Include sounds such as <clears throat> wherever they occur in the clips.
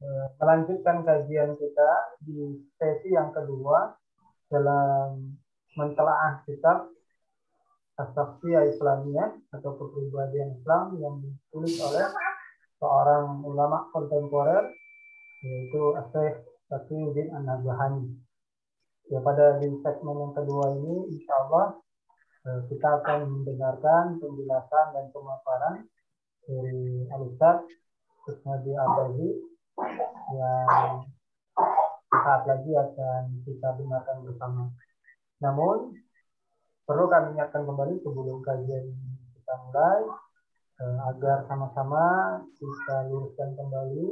Eh, melanjutkan kajian kita di sesi yang kedua dalam mentelaah kitab Asafiyah Islamiyah atau kepribadian Islam yang ditulis oleh seorang ulama kontemporer yaitu Syekh Taqiyuddin An-Nabahani. Ya pada di segmen yang kedua ini insya Allah eh, kita akan mendengarkan penjelasan dan pemaparan dari Al-Ustaz Kusnadi yang saat lagi akan kita dengarkan bersama. Namun, perlu kami ingatkan kembali sebelum kajian kita mulai, eh, agar sama-sama kita luruskan kembali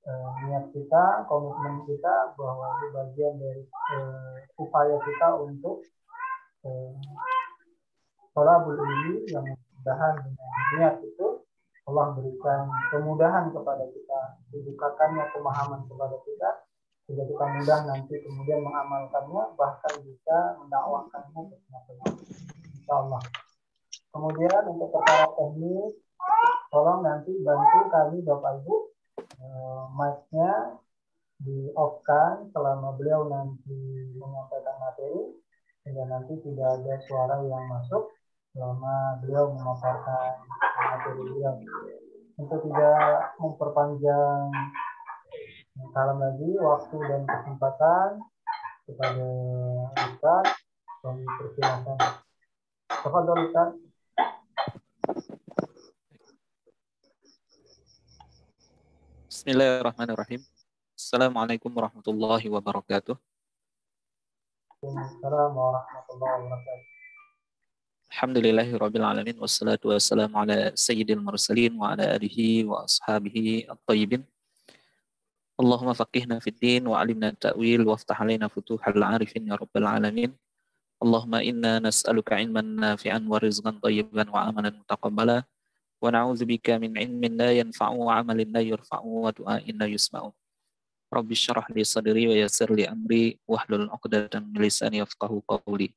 eh, niat kita, komitmen kita, bahwa ini bagian dari eh, upaya kita untuk sholat ini yang mudah-mudahan dengan niat itu Allah berikan kemudahan kepada kita, dibukakannya pemahaman kepada kita, sehingga kita mudah nanti kemudian mengamalkannya, bahkan bisa mendakwakannya ke teman-teman. Insya Allah. Kemudian untuk perkara teknis, tolong nanti bantu kami Bapak Ibu, eh, mic-nya di off-kan selama beliau nanti menyampaikan materi, sehingga nanti tidak ada suara yang masuk selama beliau memaparkan materi beliau untuk tidak memperpanjang kalam lagi waktu dan kesempatan kepada kita kami persilakan kepada Ustaz Bismillahirrahmanirrahim. Assalamualaikum warahmatullahi wabarakatuh. Assalamualaikum warahmatullahi wabarakatuh. الحمد لله رب العالمين والصلاة والسلام على سيد المرسلين وعلى آله وأصحابه الطيبين اللهم فقهنا في الدين وعلمنا التأويل وافتح علينا فتوح العارفين يا رب العالمين اللهم إنا نسألك علما نافعا ورزقا طيبا وعملا متقبلا ونعوذ بك من علم لا ينفع وعمل لا يرفع ودعاء لا يسمع رب اشرح لي صدري ويسر لي أمري واحلل عقدة من لساني يفقه قولي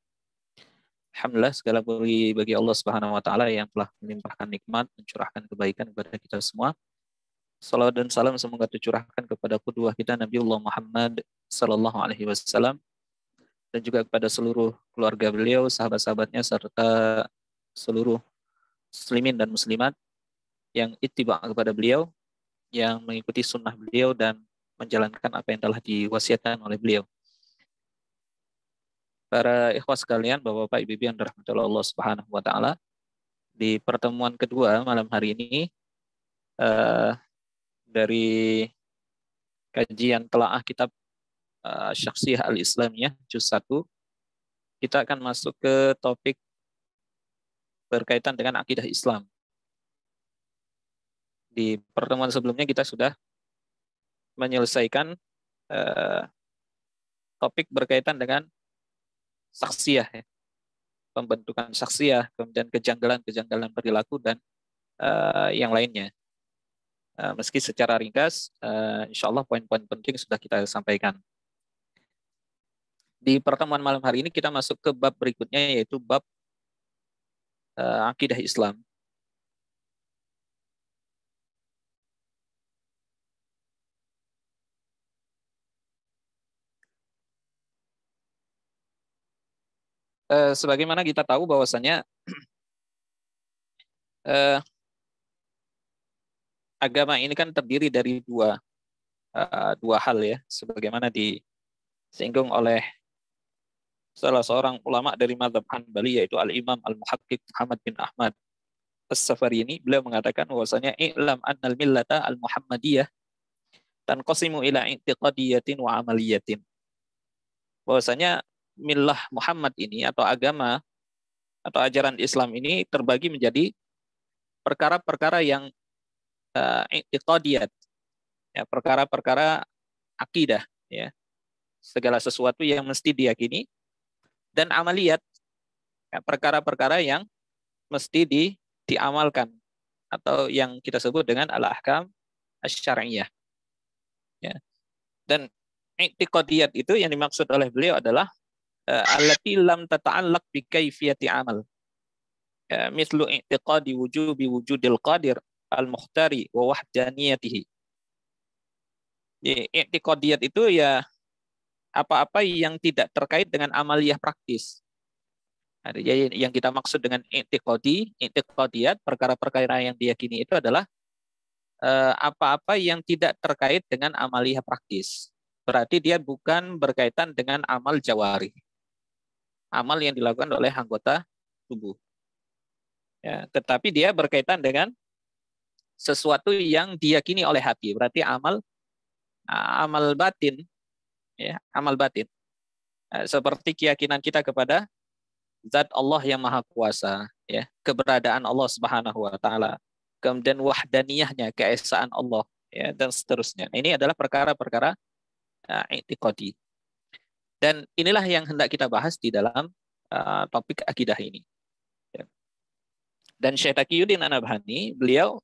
Alhamdulillah segala puji bagi Allah Subhanahu wa taala yang telah melimpahkan nikmat, mencurahkan kebaikan kepada kita semua. Salam dan salam semoga tercurahkan kepada kedua kita Nabiullah Muhammad sallallahu alaihi wasallam dan juga kepada seluruh keluarga beliau, sahabat-sahabatnya serta seluruh muslimin dan muslimat yang ittiba kepada beliau, yang mengikuti sunnah beliau dan menjalankan apa yang telah diwasiatkan oleh beliau para ikhwas sekalian, Bapak-bapak, Ibu-ibu yang dirahmati Allah Subhanahu wa taala, di pertemuan kedua malam hari ini uh, dari kajian telaah kitab uh, eh, Syaksiyah Al-Islamiyah juz 1 kita akan masuk ke topik berkaitan dengan akidah Islam. Di pertemuan sebelumnya kita sudah menyelesaikan uh, topik berkaitan dengan saksiah ya. pembentukan ya kemudian kejanggalan-kejanggalan perilaku dan uh, yang lainnya uh, meski secara ringkas uh, eh, insya Allah poin-poin penting sudah kita sampaikan di pertemuan malam hari ini kita masuk ke bab berikutnya yaitu bab uh, akidah Islam eh, sebagaimana kita tahu bahwasanya <clears throat> eh, agama ini kan terdiri dari dua eh, dua hal ya, sebagaimana disinggung oleh salah seorang ulama dari madhab Hanbali yaitu Al-Imam Al-Muhaqqiq Muhammad bin Ahmad As-Safari ini beliau mengatakan bahwasanya i'lam annal millata al-muhammadiyah tanqasimu ila i'tiqadiyatin wa amaliyatin. Bahwasanya milah Muhammad ini atau agama atau ajaran Islam ini terbagi menjadi perkara-perkara yang uh, eh, iqtadiyat. Ya, perkara-perkara akidah ya. Segala sesuatu yang mesti diyakini dan amaliyat ya, perkara-perkara yang mesti di, diamalkan atau yang kita sebut dengan al-ahkam syar'iyyah Ya. Dan i'tiqadiyat itu yang dimaksud oleh beliau adalah allati lam tata'allaq bi kayfiyati amal. Mislu i'tiqadi wujubi wujudil qadir al-mukhtari wa wahdaniyatihi. I'tiqadiyat itu ya apa-apa yang tidak terkait dengan amaliyah praktis. Jadi yang kita maksud dengan i'tiqadi, i'tiqadiyat, perkara-perkara yang diyakini itu adalah eh, apa-apa yang tidak terkait dengan amaliyah praktis. Berarti dia bukan berkaitan dengan amal jawari amal yang dilakukan oleh anggota tubuh. Ya, tetapi dia berkaitan dengan sesuatu yang diyakini oleh hati. Berarti amal amal batin ya, amal batin. Ya, seperti keyakinan kita kepada zat Allah yang maha kuasa, ya, keberadaan Allah Subhanahu wa taala, kemudian wahdaniyahnya, keesaan Allah, ya, dan seterusnya. Ini adalah perkara-perkara ya, i'tiqadi. Dan inilah yang hendak kita bahas di dalam uh, topik akidah ini. Ya. Dan Syekh Taqiyuddin Anabhani, beliau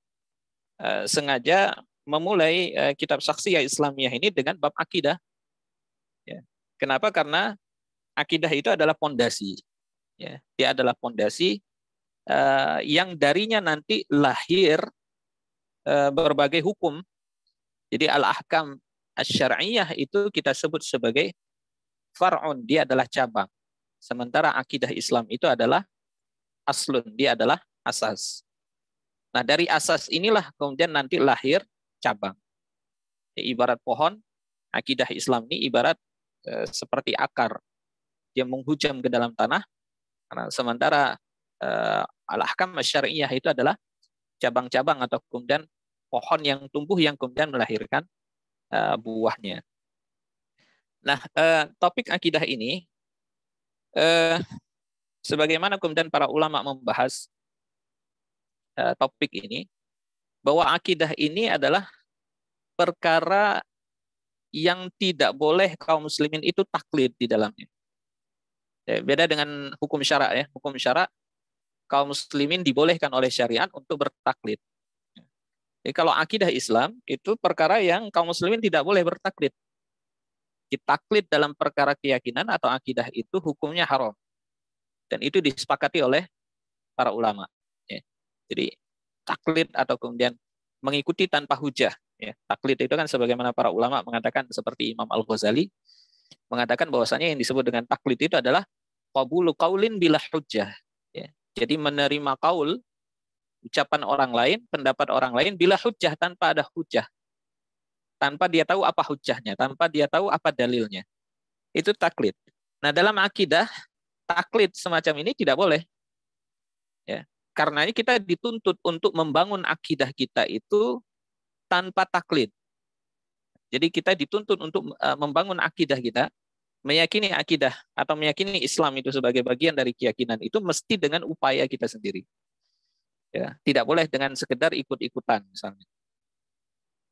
uh, sengaja memulai uh, kitab Saksiyah Islamiyah ini dengan bab akidah. Ya. Kenapa? Karena akidah itu adalah pondasi. Ya. Dia adalah pondasi uh, yang darinya nanti lahir uh, berbagai hukum. Jadi al-ahkam asy-syar'iyyah itu kita sebut sebagai far'un, dia adalah cabang. Sementara akidah Islam itu adalah aslun, dia adalah asas. Nah, dari asas inilah kemudian nanti lahir cabang. Ya, ibarat pohon, akidah Islam ini ibarat e, seperti akar. Dia menghujam ke dalam tanah. Nah, sementara e, al-ahkam syariah itu adalah cabang-cabang atau kemudian pohon yang tumbuh yang kemudian melahirkan e, buahnya. Nah, eh, topik akidah ini, eh, sebagaimana kemudian para ulama membahas eh, topik ini, bahwa akidah ini adalah perkara yang tidak boleh kaum muslimin itu taklid di dalamnya. Ya, beda dengan hukum syarak ya, hukum syarak kaum muslimin dibolehkan oleh syariat untuk bertaklid. Jadi kalau akidah Islam itu perkara yang kaum muslimin tidak boleh bertaklid berarti taklid dalam perkara keyakinan atau akidah itu hukumnya haram. Dan itu disepakati oleh para ulama. Ya. Jadi taklid atau kemudian mengikuti tanpa hujah. Ya. Taklid itu kan sebagaimana para ulama mengatakan seperti Imam Al-Ghazali mengatakan bahwasanya yang disebut dengan taklid itu adalah qabulu kaulin bila hujah. Ya. Jadi menerima kaul ucapan orang lain, pendapat orang lain bila hujah tanpa ada hujah tanpa dia tahu apa hujahnya, tanpa dia tahu apa dalilnya. Itu taklid. Nah, dalam akidah taklid semacam ini tidak boleh. Ya. ini kita dituntut untuk membangun akidah kita itu tanpa taklid. Jadi kita dituntut untuk e, membangun akidah kita, meyakini akidah atau meyakini Islam itu sebagai bagian dari keyakinan itu mesti dengan upaya kita sendiri. Ya, tidak boleh dengan sekedar ikut-ikutan misalnya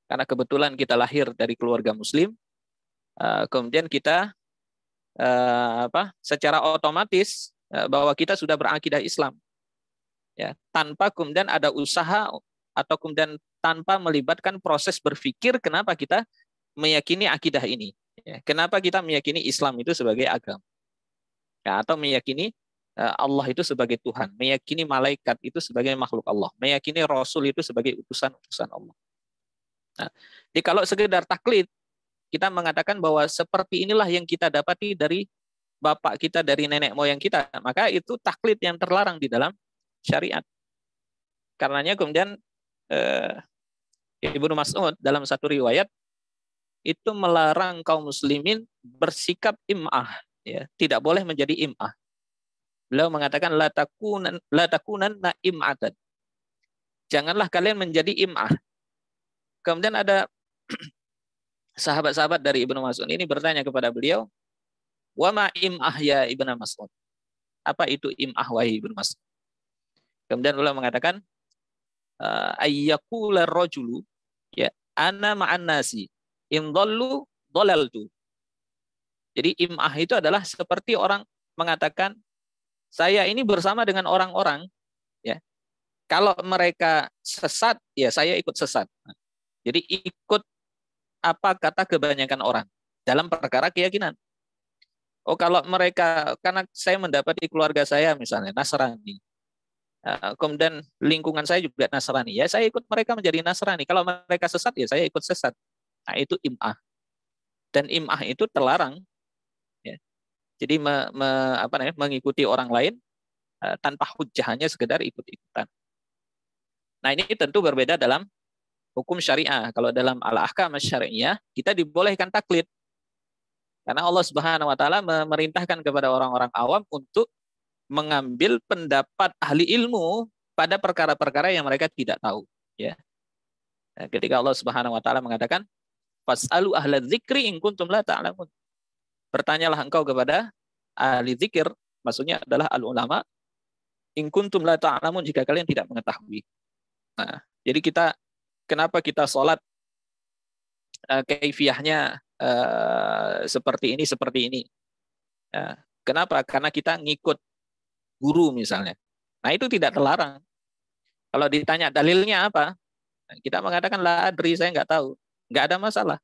karena kebetulan kita lahir dari keluarga muslim eh, kemudian kita eh, apa secara otomatis eh, bahwa kita sudah berakidah Islam ya tanpa kemudian ada usaha atau kemudian tanpa melibatkan proses berpikir kenapa kita meyakini akidah ini ya, kenapa kita meyakini Islam itu sebagai agama ya, atau meyakini Allah itu sebagai Tuhan, meyakini malaikat itu sebagai makhluk Allah, meyakini Rasul itu sebagai utusan-utusan Allah. Nah, jadi kalau sekedar taklid, kita mengatakan bahwa seperti inilah yang kita dapati dari bapak kita, dari nenek moyang kita. Maka itu taklid yang terlarang di dalam syariat. Karenanya kemudian eh, Ibnu Mas'ud dalam satu riwayat itu melarang kaum muslimin bersikap im'ah, ya, tidak boleh menjadi im'ah. Beliau mengatakan la takunan la takunan na im'atan. Janganlah kalian menjadi im'ah. Kemudian ada <clears throat> sahabat-sahabat dari Ibnu Mas'ud ini bertanya kepada beliau, wa ma im ahya Ibnu Mas'ud?" Apa itu im wahai Ibnu Mas'ud? Kemudian ulama mengatakan, eh, ayyakula rojulu ya ana ma'an nasi in dhallu dhalaltu. Jadi im ah itu adalah seperti orang mengatakan saya ini bersama dengan orang-orang ya. Kalau mereka sesat ya saya ikut sesat. Nah, jadi ikut apa kata kebanyakan orang dalam perkara keyakinan. Oh kalau mereka, karena saya mendapati keluarga saya misalnya Nasrani, eh, kemudian lingkungan saya juga Nasrani, ya saya ikut mereka menjadi Nasrani. Kalau mereka sesat, ya saya ikut sesat. Nah itu imah. Dan imah itu terlarang. Ya. Jadi me, me, apa namanya, mengikuti orang lain eh, tanpa hujahnya sekedar ikut-ikutan. Nah ini tentu berbeda dalam hukum syariah. Kalau dalam al-ahkam syariah, kita dibolehkan taklid. Karena Allah Subhanahu wa taala memerintahkan kepada orang-orang awam untuk mengambil pendapat ahli ilmu pada perkara-perkara yang mereka tidak tahu, ya. Nah, ketika Allah Subhanahu wa taala mengatakan, "Fas'alu ahla dzikri in kuntum la ta'lamun." Bertanyalah engkau kepada ahli zikir, maksudnya adalah al ulama, in kuntum la ta'lamun jika kalian tidak mengetahui. Nah, jadi kita kenapa kita sholat uh, kaifiahnya eh, seperti ini seperti ini. Nah, kenapa? Karena kita ngikut guru misalnya. Nah itu tidak terlarang. Kalau ditanya dalilnya apa, nah, kita mengatakan lah adri saya nggak tahu, nggak ada masalah.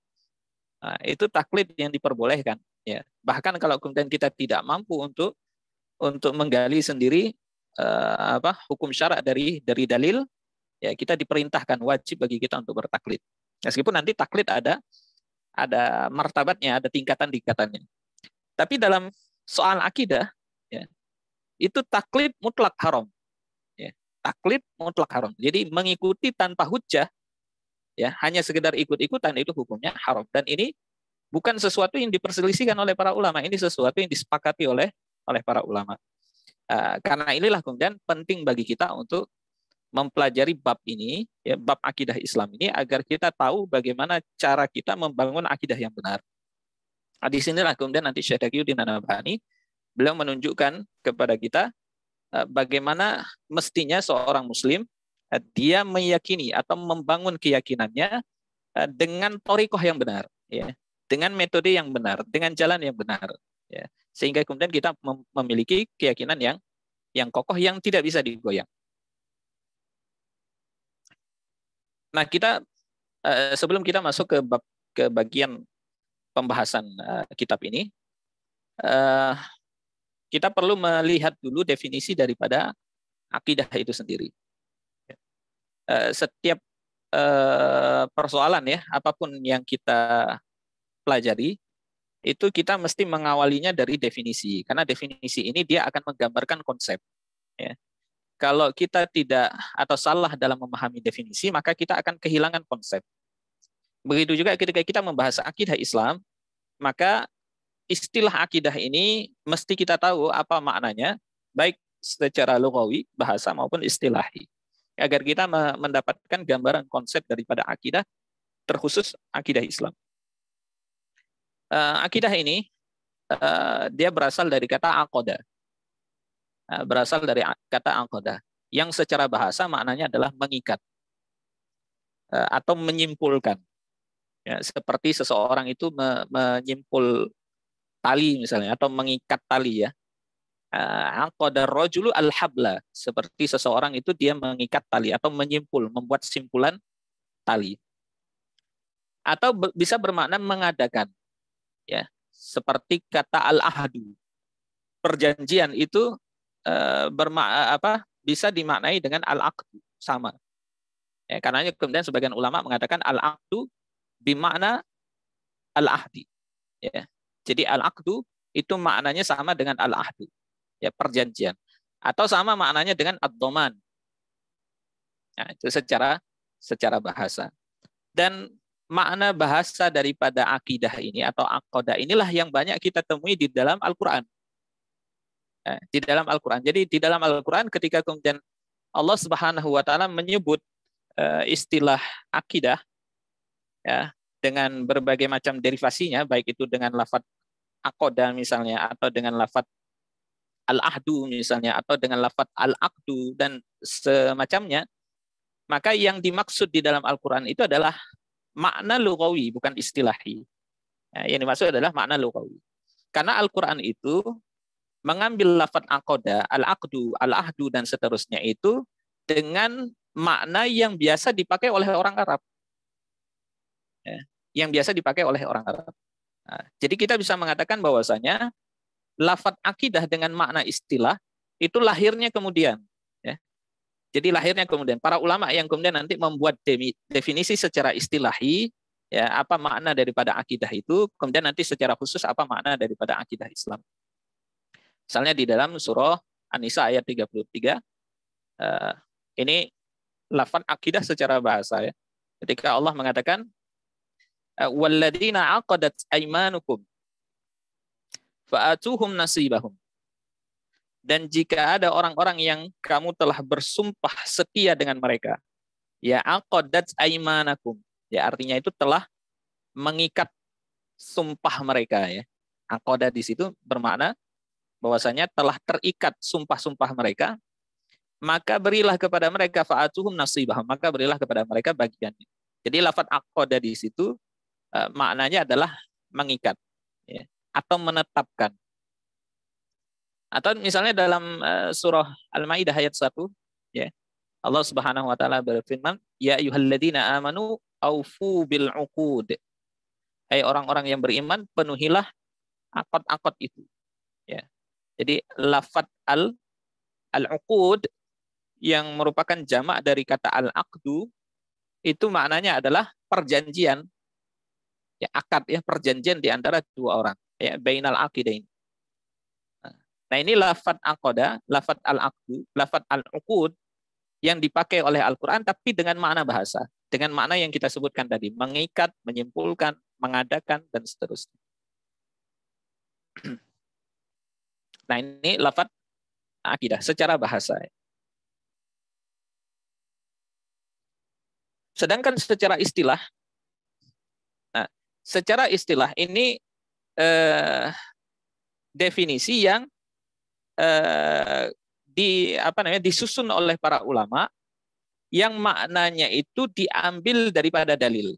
Nah, itu taklid yang diperbolehkan. Ya. Bahkan kalau kemudian kita tidak mampu untuk untuk menggali sendiri eh, apa hukum syarat dari dari dalil, Ya, kita diperintahkan wajib bagi kita untuk bertaklid. Meskipun nanti taklid ada ada martabatnya, ada tingkatan-tingkatannya. Tapi dalam soal akidah, ya, itu taklid mutlak haram. Ya, taklid mutlak haram. Jadi mengikuti tanpa hujah, ya hanya sekedar ikut-ikutan itu hukumnya haram. Dan ini bukan sesuatu yang diperselisihkan oleh para ulama. Ini sesuatu yang disepakati oleh oleh para ulama. Ah, karena inilah kemudian penting bagi kita untuk mempelajari bab ini, ya, bab akidah Islam ini agar kita tahu bagaimana cara kita membangun akidah yang benar. Nah, di sinilah kemudian nanti Syekh Dagiuddin Anabani beliau menunjukkan kepada kita eh, bagaimana mestinya seorang muslim eh, dia meyakini atau membangun keyakinannya eh, dengan torikoh yang benar ya dengan metode yang benar dengan jalan yang benar ya sehingga kemudian kita memiliki keyakinan yang yang kokoh yang tidak bisa digoyang Nah, kita eh, sebelum kita masuk ke bab ke bagian pembahasan eh, kitab ini, eh, kita perlu melihat dulu definisi daripada akidah itu sendiri. setiap persoalan ya, apapun yang kita pelajari, itu kita mesti mengawalinya dari definisi karena definisi ini dia akan menggambarkan konsep. Ya. Kalau kita tidak atau salah dalam memahami definisi, maka kita akan kehilangan konsep. Begitu juga ketika kita membahas akidah Islam, maka istilah akidah ini mesti kita tahu apa maknanya, baik secara lugawi, bahasa maupun istilahi. Agar kita mendapatkan gambaran konsep daripada akidah, terkhusus akidah Islam. Eh, akidah ini eh, dia berasal dari kata akoda, Eh, berasal dari kata angkoda yang secara bahasa maknanya adalah mengikat eh, atau menyimpulkan. Ya, seperti seseorang itu me menyimpul tali misalnya atau mengikat tali ya. Eh, angkoda rojulu al habla seperti seseorang itu dia mengikat tali atau menyimpul membuat simpulan tali atau bisa bermakna mengadakan ya seperti kata al ahadu perjanjian itu Eh, berma eh, apa bisa dimaknai dengan al aqdu sama. Ya, karena kemudian sebagian ulama mengatakan al-aqdu bimakna al-ahdi. Ya. Jadi al-aqdu itu maknanya sama dengan al ahdi Ya, perjanjian. Atau sama maknanya dengan ad-doman. Nah, itu secara secara bahasa. Dan makna bahasa daripada akidah ini atau akoda inilah yang banyak kita temui di dalam Al-Quran. Eh, di dalam Al-Quran. Jadi di dalam Al-Quran ketika kemudian Allah Subhanahu Wa Taala menyebut eh, istilah akidah ya dengan berbagai macam derivasinya, baik itu dengan lafadz akoda misalnya, atau dengan lafadz al-ahdu misalnya, atau dengan lafadz al-akdu dan semacamnya, maka yang dimaksud di dalam Al-Quran itu adalah makna lugawi, bukan istilahi. Eh, yang dimaksud adalah makna lugawi. Karena Al-Quran itu mengambil lafadz akoda, al akdu al-ahdu, dan seterusnya itu dengan makna yang biasa dipakai oleh orang Arab. Ya, yang biasa dipakai oleh orang Arab. Nah, jadi kita bisa mengatakan bahwasanya lafadz akidah dengan makna istilah itu lahirnya kemudian. Ya. Jadi lahirnya kemudian. Para ulama yang kemudian nanti membuat definisi secara istilahi ya apa makna daripada akidah itu kemudian nanti secara khusus apa makna daripada akidah Islam Misalnya di dalam surah an ayat 33, eh, ini lafan akidah secara bahasa ya. Ketika Allah mengatakan, وَالَّذِينَ عَقَدَتْ أَيْمَانُكُمْ فَأَتُوهُمْ nasibahum Dan jika ada orang-orang yang kamu telah bersumpah setia dengan mereka, ya aqadat aimanakum ya artinya itu telah mengikat sumpah mereka ya aqada di situ bermakna bahwasanya telah terikat sumpah-sumpah mereka, maka berilah kepada mereka fa'atuhum nasibah, maka berilah kepada mereka bagiannya. Jadi lafat akoda di situ e, maknanya adalah mengikat ya, atau menetapkan. Atau misalnya dalam e, surah Al-Maidah ayat 1 ya. Allah Subhanahu wa taala berfirman, "Ya ayyuhalladzina amanu aufu bil uqud." Hai orang-orang yang beriman, penuhilah akad-akad itu. Ya. Jadi lafat al al-uqud yang merupakan jamak dari kata al-aqdu itu maknanya adalah perjanjian ya akad ya perjanjian di antara dua orang ya bainal aqidain. Nah, ini lafat akoda, lafat al-aqdu, lafat al-uqud yang dipakai oleh Al-Qur'an tapi dengan makna bahasa, dengan makna yang kita sebutkan tadi, mengikat, menyimpulkan, mengadakan dan seterusnya. Nah ini lafat akidah secara bahasa. Sedangkan secara istilah, nah, secara istilah ini eh, definisi yang eh, di apa namanya disusun oleh para ulama yang maknanya itu diambil daripada dalil.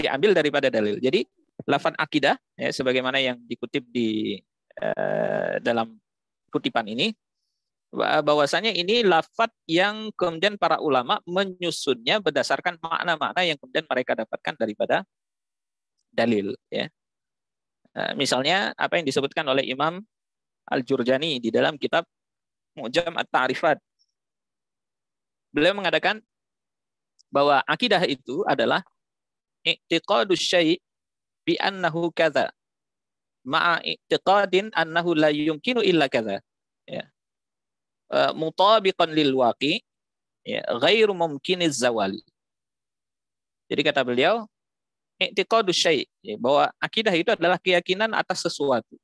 Diambil daripada dalil. Jadi lafan akidah ya, sebagaimana yang dikutip di Eh, dalam kutipan ini bahwasanya ini lafat yang kemudian para ulama menyusunnya berdasarkan makna-makna yang kemudian mereka dapatkan daripada dalil ya. Eh, misalnya apa yang disebutkan oleh Imam Al-Jurjani di dalam kitab Mu'jam At-Ta'rifat. Beliau mengadakan bahwa akidah itu adalah i'tiqadu syai' bi annahu kaza ma'a annahu la yumkinu illa kadza ya eh, mutabiqan lil waqi ya ghairu mumkiniz zawal jadi kata beliau i'tiqadu syai' ya, bahwa akidah itu adalah keyakinan atas sesuatu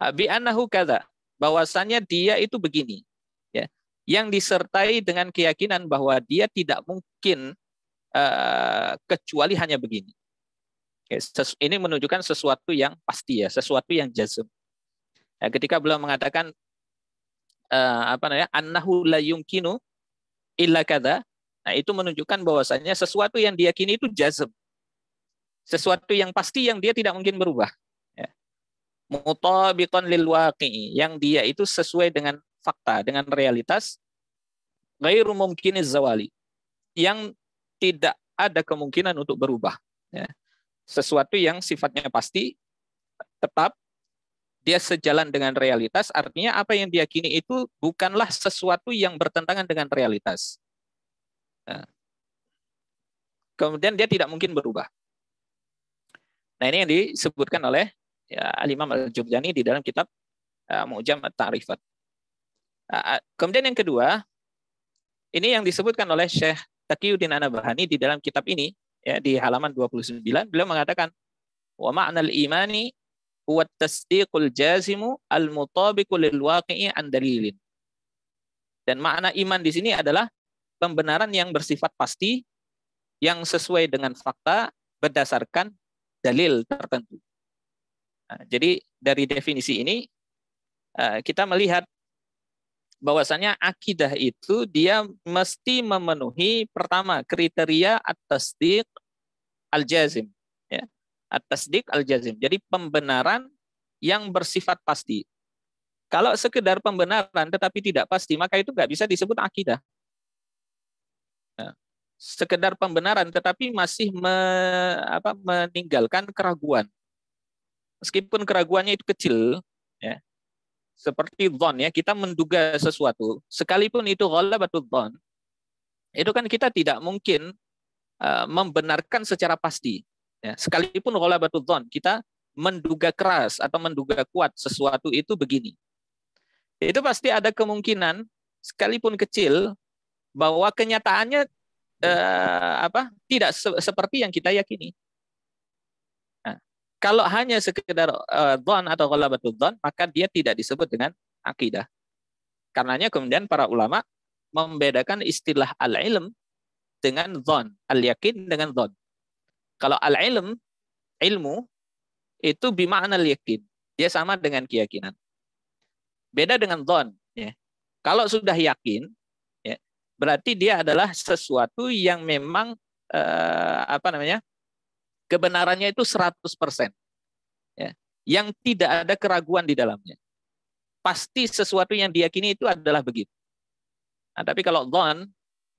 ah, bi annahu kadza bahwasanya dia itu begini ya yang disertai dengan keyakinan bahwa dia tidak mungkin uh, kecuali hanya begini Ya, ini menunjukkan sesuatu yang pasti ya, sesuatu yang jazm. Ya, ketika beliau mengatakan uh, apa namanya annahu la yumkinu illa kada, nah itu menunjukkan bahwasanya sesuatu yang diyakini itu jazm. Sesuatu yang pasti yang dia tidak mungkin berubah. Ya. Mutabiqan lil waqi yang dia itu sesuai dengan fakta, dengan realitas ghairu mumkiniz zawali. Yang tidak ada kemungkinan untuk berubah. Ya sesuatu yang sifatnya pasti, tetap, dia sejalan dengan realitas, artinya apa yang diyakini itu bukanlah sesuatu yang bertentangan dengan realitas. Nah. Kemudian dia tidak mungkin berubah. Nah ini yang disebutkan oleh ya, Al-Imam al jubjani di dalam kitab uh, Mu'jam tarifat Uh, ya, kemudian yang kedua, ini yang disebutkan oleh Syekh Taqiyuddin Anabahani di dalam kitab ini, ya di halaman 29 beliau mengatakan wa ma'nal imani huwa tasdiqul jazimu al mutabiqu lil waqi'i an dalilin. Dan makna iman di sini adalah pembenaran yang bersifat pasti yang sesuai dengan fakta berdasarkan dalil tertentu. Nah, jadi dari definisi ini eh, kita melihat bahwasanya akidah itu dia mesti memenuhi pertama kriteria atas dik al-jazim ya dik al-jazim jadi pembenaran yang bersifat pasti kalau sekedar pembenaran tetapi tidak pasti maka itu nggak bisa disebut akidah ya. sekedar pembenaran tetapi masih me, apa, meninggalkan keraguan meskipun keraguannya itu kecil ya seperti don ya, kita menduga sesuatu, sekalipun itu batu don, itu kan kita tidak mungkin uh, membenarkan secara pasti. Ya, sekalipun batu don, kita menduga keras atau menduga kuat sesuatu itu begini. Itu pasti ada kemungkinan sekalipun kecil bahwa kenyataannya uh, apa tidak se seperti yang kita yakini. Kalau hanya sekedar zon eh, don atau ghalabatul don, maka dia tidak disebut dengan akidah. Karenanya kemudian para ulama membedakan istilah al-ilm dengan don, al-yakin dengan don. Kalau al-ilm, ilmu, itu bima'na al-yakin. Dia sama dengan keyakinan. Beda dengan don. Ya. Kalau sudah yakin, ya, berarti dia adalah sesuatu yang memang eh, apa namanya Kebenarannya itu 100%. Ya. Yang tidak ada keraguan di dalamnya. Pasti sesuatu yang diyakini itu adalah begitu. Nah, tapi kalau dhon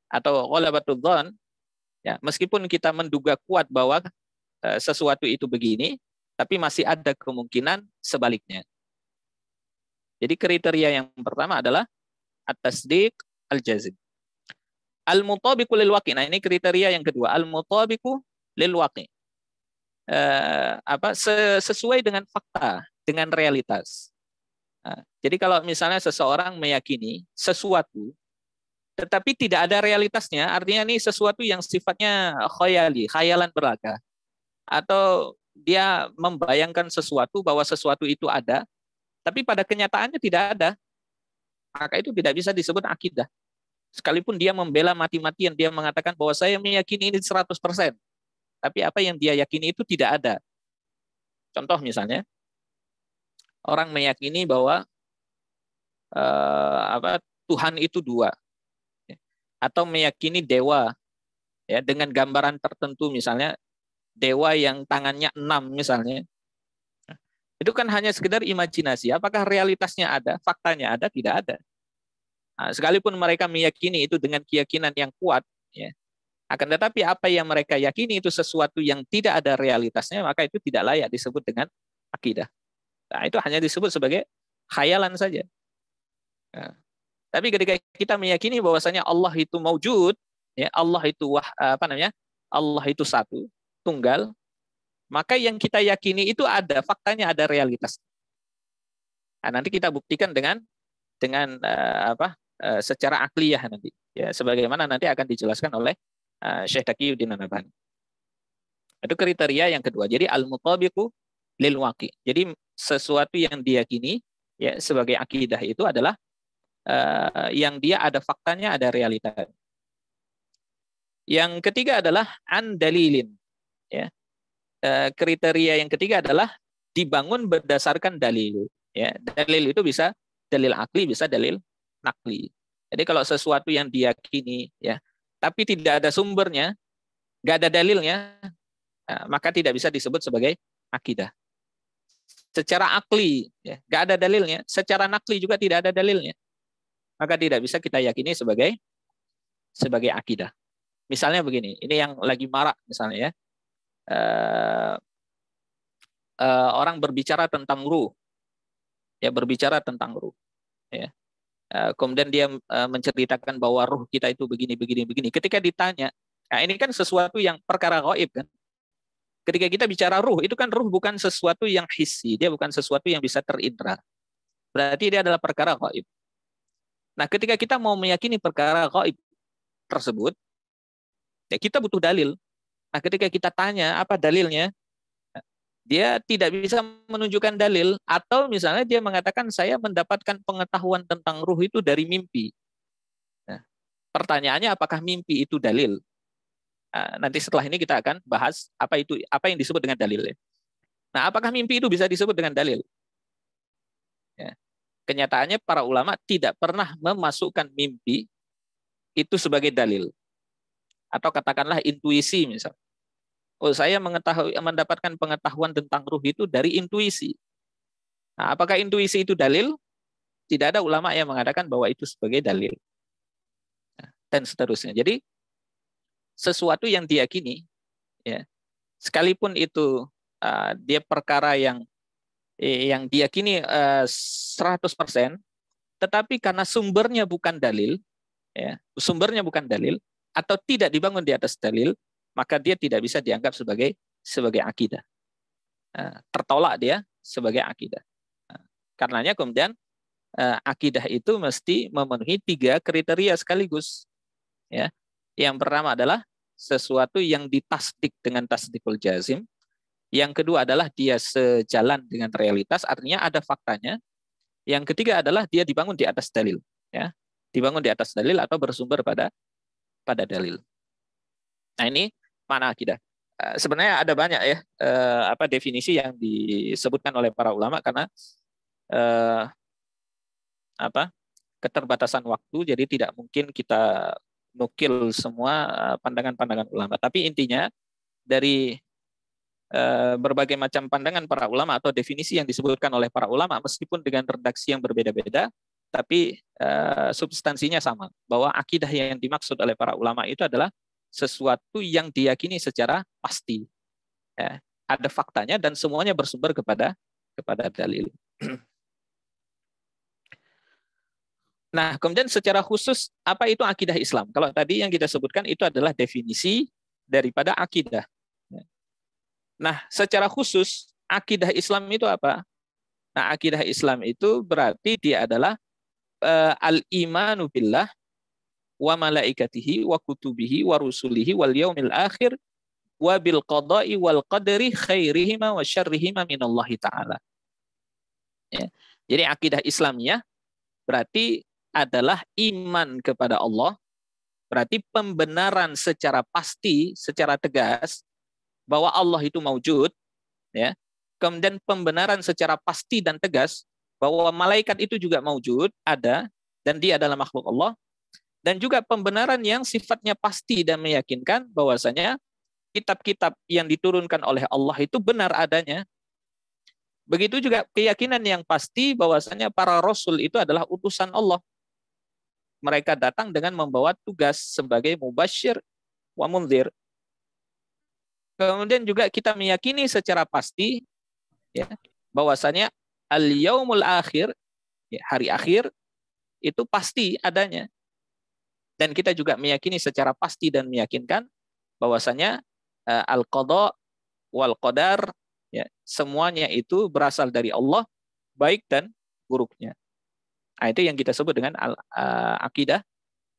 atau ghalabatul dhon, ya, meskipun kita menduga kuat bahwa e, sesuatu itu begini, tapi masih ada kemungkinan sebaliknya. Jadi kriteria yang pertama adalah atas dik al-jazim. al mutabiku lil waqi. Nah, ini kriteria yang kedua, al mutabiku lil waqi eh, apa sesuai dengan fakta, dengan realitas. Nah, jadi kalau misalnya seseorang meyakini sesuatu tetapi tidak ada realitasnya, artinya ini sesuatu yang sifatnya khayali, khayalan berlaga. Atau dia membayangkan sesuatu bahwa sesuatu itu ada, tapi pada kenyataannya tidak ada. Maka itu tidak bisa disebut akidah. Sekalipun dia membela mati-matian, dia mengatakan bahwa saya meyakini ini 100% tapi apa yang dia yakini itu tidak ada. Contoh misalnya, orang meyakini bahwa eh, apa Tuhan itu dua, atau meyakini dewa, ya dengan gambaran tertentu misalnya dewa yang tangannya enam misalnya, itu kan hanya sekedar imajinasi. Apakah realitasnya ada, faktanya ada, tidak ada. Nah, sekalipun mereka meyakini itu dengan keyakinan yang kuat, ya, akan tetapi apa yang mereka yakini itu sesuatu yang tidak ada realitasnya, maka itu tidak layak disebut dengan akidah. Nah, itu hanya disebut sebagai khayalan saja. Nah, tapi ketika kita meyakini bahwasanya Allah itu maujud, ya Allah itu wah, apa namanya? Allah itu satu, tunggal, maka yang kita yakini itu ada faktanya, ada realitas. Nah, nanti kita buktikan dengan dengan uh, apa? Eh, secara akliyah nanti. Ya, sebagaimana nanti akan dijelaskan oleh Eh, Syekh Taqiyuddin Nabhani. Itu kriteria yang kedua. Jadi al-mutabiqu lil waqi. Jadi sesuatu yang diyakini ya sebagai akidah itu adalah uh, yang dia ada faktanya, ada realita. Yang ketiga adalah an dalilin. Ya. Uh, kriteria yang ketiga adalah dibangun berdasarkan dalil. Ya, dalil itu bisa dalil akli, bisa dalil nakli. Jadi kalau sesuatu yang diyakini ya tapi tidak ada sumbernya, nggak ada dalilnya, nah, maka tidak bisa disebut sebagai akidah. Secara akli, ya, nggak ada dalilnya. Secara nakli juga tidak ada dalilnya. Maka tidak bisa kita yakini sebagai sebagai akidah. Misalnya begini, ini yang lagi marak misalnya ya. Uh, uh, orang berbicara tentang ruh, ya berbicara tentang ruh, ya Eh, kemudian dia eh, menceritakan bahwa ruh kita itu begini begini begini ketika ditanya nah ini kan sesuatu yang perkara gaib kan ketika kita bicara ruh itu kan ruh bukan sesuatu yang hissi dia bukan sesuatu yang bisa terindra berarti dia adalah perkara gaib nah ketika kita mau meyakini perkara gaib tersebut ya kita butuh dalil nah ketika kita tanya apa dalilnya dia tidak bisa menunjukkan dalil atau misalnya dia mengatakan saya mendapatkan pengetahuan tentang ruh itu dari mimpi. Nah, pertanyaannya apakah mimpi itu dalil? Nah, nanti setelah ini kita akan bahas apa itu apa yang disebut dengan dalil. Ya. Nah, apakah mimpi itu bisa disebut dengan dalil? Ya. Kenyataannya para ulama tidak pernah memasukkan mimpi itu sebagai dalil atau katakanlah intuisi misalnya. Oh, saya mengetahui mendapatkan pengetahuan tentang ruh itu dari intuisi. Nah, apakah intuisi itu dalil? Tidak ada ulama yang mengatakan bahwa itu sebagai dalil. Nah, dan seterusnya. Jadi sesuatu yang diyakini ya, sekalipun itu uh, dia perkara yang yang diyakini uh, eh, 100%, tetapi karena sumbernya bukan dalil, ya, sumbernya bukan dalil atau tidak dibangun di atas dalil, maka dia tidak bisa dianggap sebagai sebagai akidah. Eh, tertolak dia sebagai akidah. Eh, karenanya kemudian eh, akidah itu mesti memenuhi tiga kriteria sekaligus. Ya, yang pertama adalah sesuatu yang ditasdik dengan tasdikul jazim. Yang kedua adalah dia sejalan dengan realitas, artinya ada faktanya. Yang ketiga adalah dia dibangun di atas dalil, ya. Dibangun di atas dalil atau bersumber pada pada dalil. Nah, ini mana akidah? Eh, sebenarnya ada banyak ya eh, apa definisi yang disebutkan oleh para ulama karena eh, apa keterbatasan waktu jadi tidak mungkin kita nukil semua pandangan-pandangan ulama. Tapi intinya dari berbagai macam pandangan para ulama atau definisi yang disebutkan oleh para ulama meskipun dengan redaksi yang berbeda-beda tapi substansinya sama bahwa akidah yang dimaksud oleh para ulama itu adalah sesuatu yang diyakini secara pasti. Ya, ada faktanya dan semuanya bersumber kepada kepada dalil. <clears throat> Nah, kemudian secara khusus apa itu akidah Islam? Kalau tadi yang kita sebutkan itu adalah definisi daripada akidah. Ya. Nah, secara khusus akidah Islam itu apa? Nah, akidah Islam itu berarti dia adalah uh, al-imanu billah wa malaikatihi wa kutubihi wa rusulihi wal yaumil akhir wa bil qada'i wal qadari khairihima wa syarrihima minallahi ta'ala. Ya. Jadi akidah Islamiyah berarti adalah iman kepada Allah, berarti pembenaran secara pasti, secara tegas bahwa Allah itu mewujud, ya. Kemudian pembenaran secara pasti dan tegas bahwa malaikat itu juga mewujud ada dan dia adalah makhluk Allah dan juga pembenaran yang sifatnya pasti dan meyakinkan bahwasanya kitab-kitab yang diturunkan oleh Allah itu benar adanya. Begitu juga keyakinan yang pasti bahwasanya para rasul itu adalah utusan Allah. Mereka datang dengan membawa tugas sebagai mubasyir wa munzir. Kemudian juga kita meyakini secara pasti ya bahwasanya al yaumul akhir ya, hari akhir itu pasti adanya dan kita juga meyakini secara pasti dan meyakinkan bahwasanya uh, eh, al-qadha wal qadar ya, semuanya itu berasal dari Allah baik dan buruknya. Nah, itu yang kita sebut dengan al, uh, eh, akidah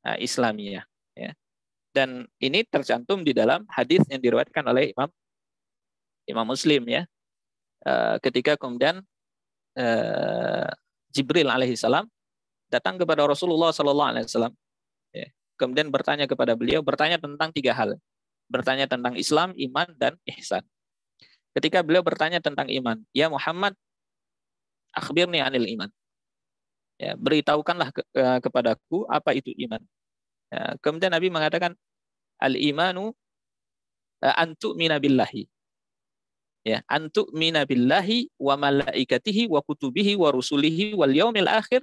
uh, eh, Islamiyah ya. Dan ini tercantum di dalam hadis yang diriwayatkan oleh Imam Imam Muslim ya. Uh, ketika kemudian uh, Jibril alaihissalam datang kepada Rasulullah Sallallahu Alaihi Wasallam kemudian bertanya kepada beliau, bertanya tentang tiga hal. Bertanya tentang Islam, iman, dan ihsan. Ketika beliau bertanya tentang iman, ya Muhammad, akhbirni anil iman. Ya, beritahukanlah ke, ke, kepadaku apa itu iman. Ya, kemudian Nabi mengatakan, al-imanu eh, antuk minabillahi. Ya, antuk minabillahi wa malaikatihi wa kutubihi wa rusulihi wal yaumil akhir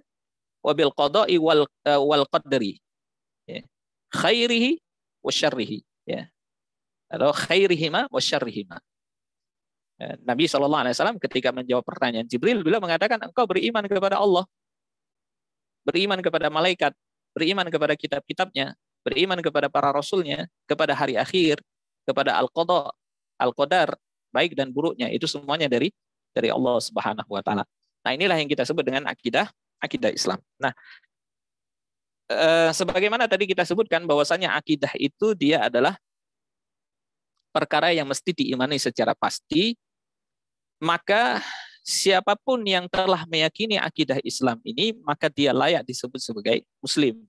wa bil qada'i wal, uh, wal qadri ya. khairihi wa syarrihi ya atau ma wa ma ya. Nabi sallallahu Alaihi Wasallam ketika menjawab pertanyaan Jibril beliau mengatakan engkau beriman kepada Allah beriman kepada malaikat beriman kepada kitab-kitabnya beriman kepada para rasulnya kepada hari akhir kepada al qada al-qadar baik dan buruknya itu semuanya dari dari Allah Subhanahu wa taala. Nah, inilah yang kita sebut dengan akidah akidah Islam. Nah, Eh, sebagaimana tadi kita sebutkan bahwasanya akidah itu dia adalah perkara yang mesti diimani secara pasti, maka siapapun yang telah meyakini akidah Islam ini, maka dia layak disebut sebagai muslim.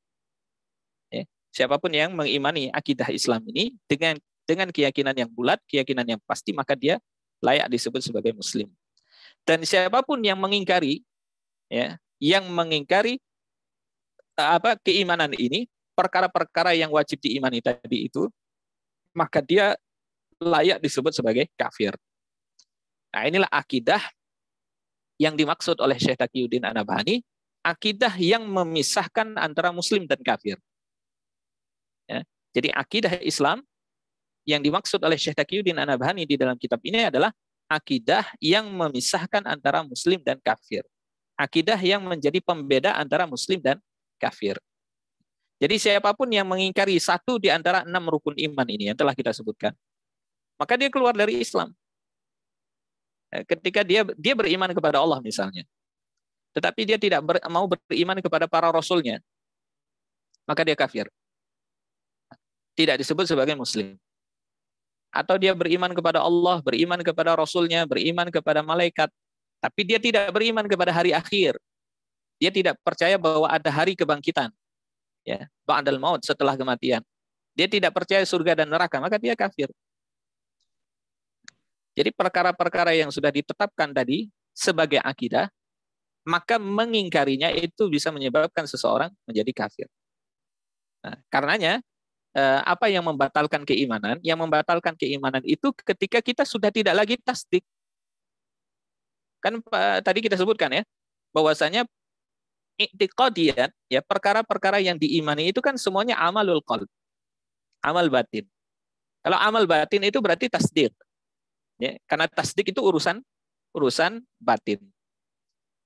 Ya, siapapun yang mengimani akidah Islam ini dengan dengan keyakinan yang bulat, keyakinan yang pasti, maka dia layak disebut sebagai muslim. Dan siapapun yang mengingkari ya, yang mengingkari Eh, apa keimanan ini, perkara-perkara yang wajib diimani tadi itu, maka dia layak disebut sebagai kafir. Nah, inilah akidah yang dimaksud oleh Syekh Taqiyuddin Anabhani, akidah yang memisahkan antara muslim dan kafir. Ya, jadi akidah Islam yang dimaksud oleh Syekh Taqiyuddin Anabhani di dalam kitab ini adalah akidah yang memisahkan antara muslim dan kafir. Akidah yang menjadi pembeda antara muslim dan kafir. Jadi siapapun yang mengingkari satu di antara enam rukun iman ini yang telah kita sebutkan, maka dia keluar dari Islam. Eh, ketika dia dia beriman kepada Allah misalnya, tetapi dia tidak ber, mau beriman kepada para rasulnya, maka dia kafir. Tidak disebut sebagai muslim. Atau dia beriman kepada Allah, beriman kepada Rasulnya, beriman kepada malaikat, tapi dia tidak beriman kepada hari akhir, dia tidak percaya bahwa ada hari kebangkitan. Ya, ba'dal maut setelah kematian. Dia tidak percaya surga dan neraka, maka dia kafir. Jadi perkara-perkara yang sudah ditetapkan tadi sebagai akidah, maka mengingkarinya itu bisa menyebabkan seseorang menjadi kafir. Nah, karenanya eh, apa yang membatalkan keimanan? Yang membatalkan keimanan itu ketika kita sudah tidak lagi tasdik. Kan eh, tadi kita sebutkan ya, bahwasanya i'tiqadiyat ya perkara-perkara yang diimani itu kan semuanya amalul qalb. Amal batin. Kalau amal batin itu berarti tasdik. Ya, karena tasdik itu urusan urusan batin.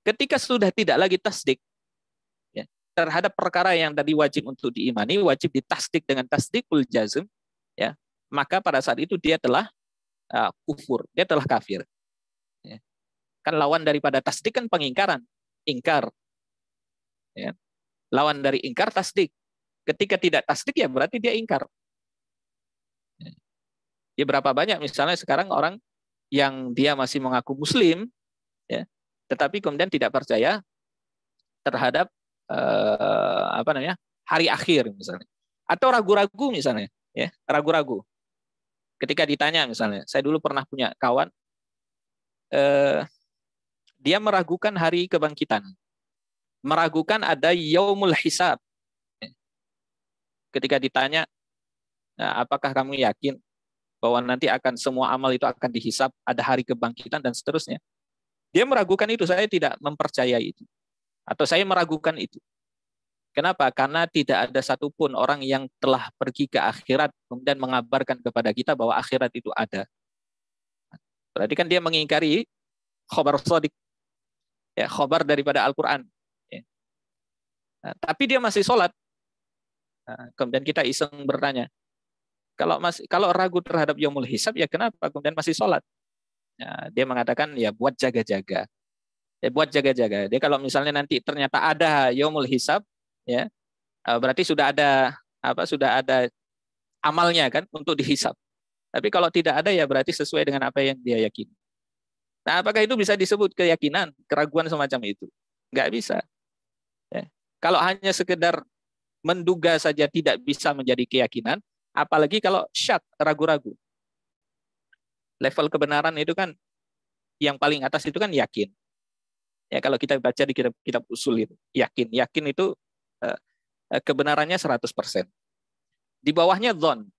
Ketika sudah tidak lagi tasdik ya, terhadap perkara yang tadi wajib untuk diimani, wajib ditasdik dengan tasdikul jazm, ya, maka pada saat itu dia telah uh, kufur, dia telah kafir. Ya. Kan lawan daripada tasdik kan pengingkaran, ingkar, Ya. Lawan dari ingkar tasdik. Ketika tidak tasdik ya berarti dia ingkar. Ya. ya berapa banyak misalnya sekarang orang yang dia masih mengaku muslim ya, tetapi kemudian tidak percaya terhadap eh, apa namanya? hari akhir misalnya. Atau ragu-ragu misalnya, ya, ragu-ragu. Ketika ditanya misalnya, saya dulu pernah punya kawan eh, dia meragukan hari kebangkitan meragukan ada yaumul hisab. Ketika ditanya, nah, apakah kamu yakin bahwa nanti akan semua amal itu akan dihisap, ada hari kebangkitan dan seterusnya. Dia meragukan itu, saya tidak mempercayai itu. Atau saya meragukan itu. Kenapa? Karena tidak ada satupun orang yang telah pergi ke akhirat kemudian mengabarkan kepada kita bahwa akhirat itu ada. Berarti kan dia mengingkari khobar sodik, ya, khobar daripada Al-Quran. Nah, tapi dia masih sholat. Nah, kemudian kita iseng bertanya, kalau masih kalau ragu terhadap yomul hisab ya kenapa kemudian masih sholat? Ya, dia mengatakan ya buat jaga-jaga. Ya, buat jaga-jaga. Dia kalau misalnya nanti ternyata ada yomul hisab, ya eh, berarti sudah ada apa sudah ada amalnya kan untuk dihisap. Tapi kalau tidak ada ya berarti sesuai dengan apa yang dia yakini. Nah, apakah itu bisa disebut keyakinan, keraguan semacam itu? Gak bisa. Ya. Kalau hanya sekedar menduga saja tidak bisa menjadi keyakinan, apalagi kalau syak ragu-ragu. Level kebenaran itu kan yang paling atas itu kan yakin. Ya kalau kita baca di kitab-kitab usul itu, yakin, yakin itu eh, eh, kebenarannya 100%. Di bawahnya zon.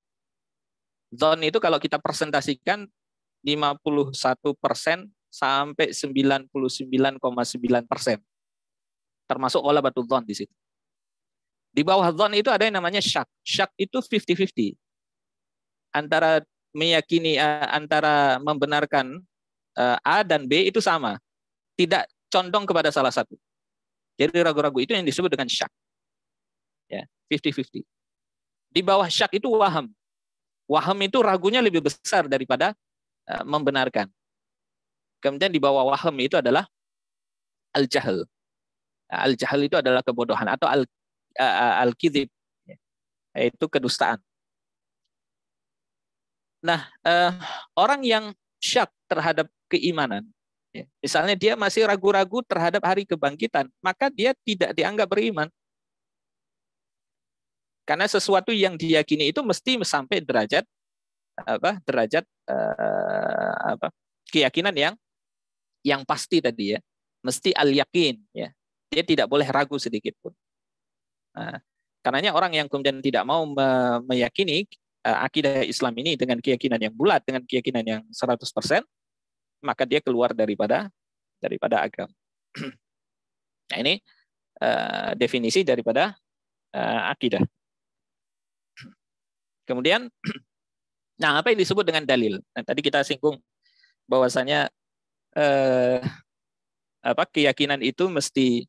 Zon itu kalau kita presentasikan 51% sampai 99,9% termasuk olah batu zon di situ. Di bawah zon itu ada yang namanya syak. Syak itu 50-50. Antara meyakini eh, antara membenarkan eh, A dan B itu sama. Tidak condong kepada salah satu. Jadi ragu-ragu itu yang disebut dengan syak. Ya, 50-50. Di bawah syak itu waham. Waham itu ragunya lebih besar daripada eh, membenarkan. Kemudian di bawah waham itu adalah al-jahil al jahal itu adalah kebodohan atau al al kidib yaitu kedustaan nah eh, orang yang syak terhadap keimanan ya, misalnya dia masih ragu-ragu terhadap hari kebangkitan maka dia tidak dianggap beriman karena sesuatu yang diyakini itu mesti sampai derajat apa derajat eh, apa keyakinan yang yang pasti tadi ya mesti al yakin ya dia tidak boleh ragu sedikit pun. Nah, karenanya orang yang kemudian tidak mau meyakini eh, akidah Islam ini dengan keyakinan yang bulat, dengan keyakinan yang 100%, maka dia keluar daripada daripada agama. <clears throat> Nah, ini uh, definisi daripada uh, akidah. <clears throat> Kemudian, <clears throat> nah apa yang disebut dengan dalil? Nah, tadi kita singgung bahwasanya eh, apa keyakinan itu mesti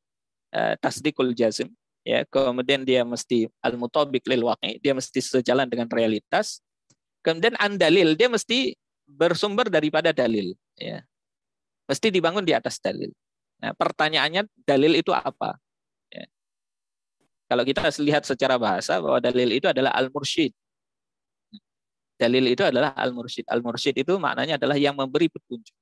Eh, tasdikul jazim ya kemudian dia mesti al mutabik lil waqi dia mesti sejalan dengan realitas kemudian andalil dia mesti bersumber daripada dalil ya mesti dibangun di atas dalil nah pertanyaannya dalil itu apa ya. kalau kita lihat secara bahasa bahwa dalil itu adalah al mursyid dalil itu adalah al mursyid al mursyid itu maknanya adalah yang memberi petunjuk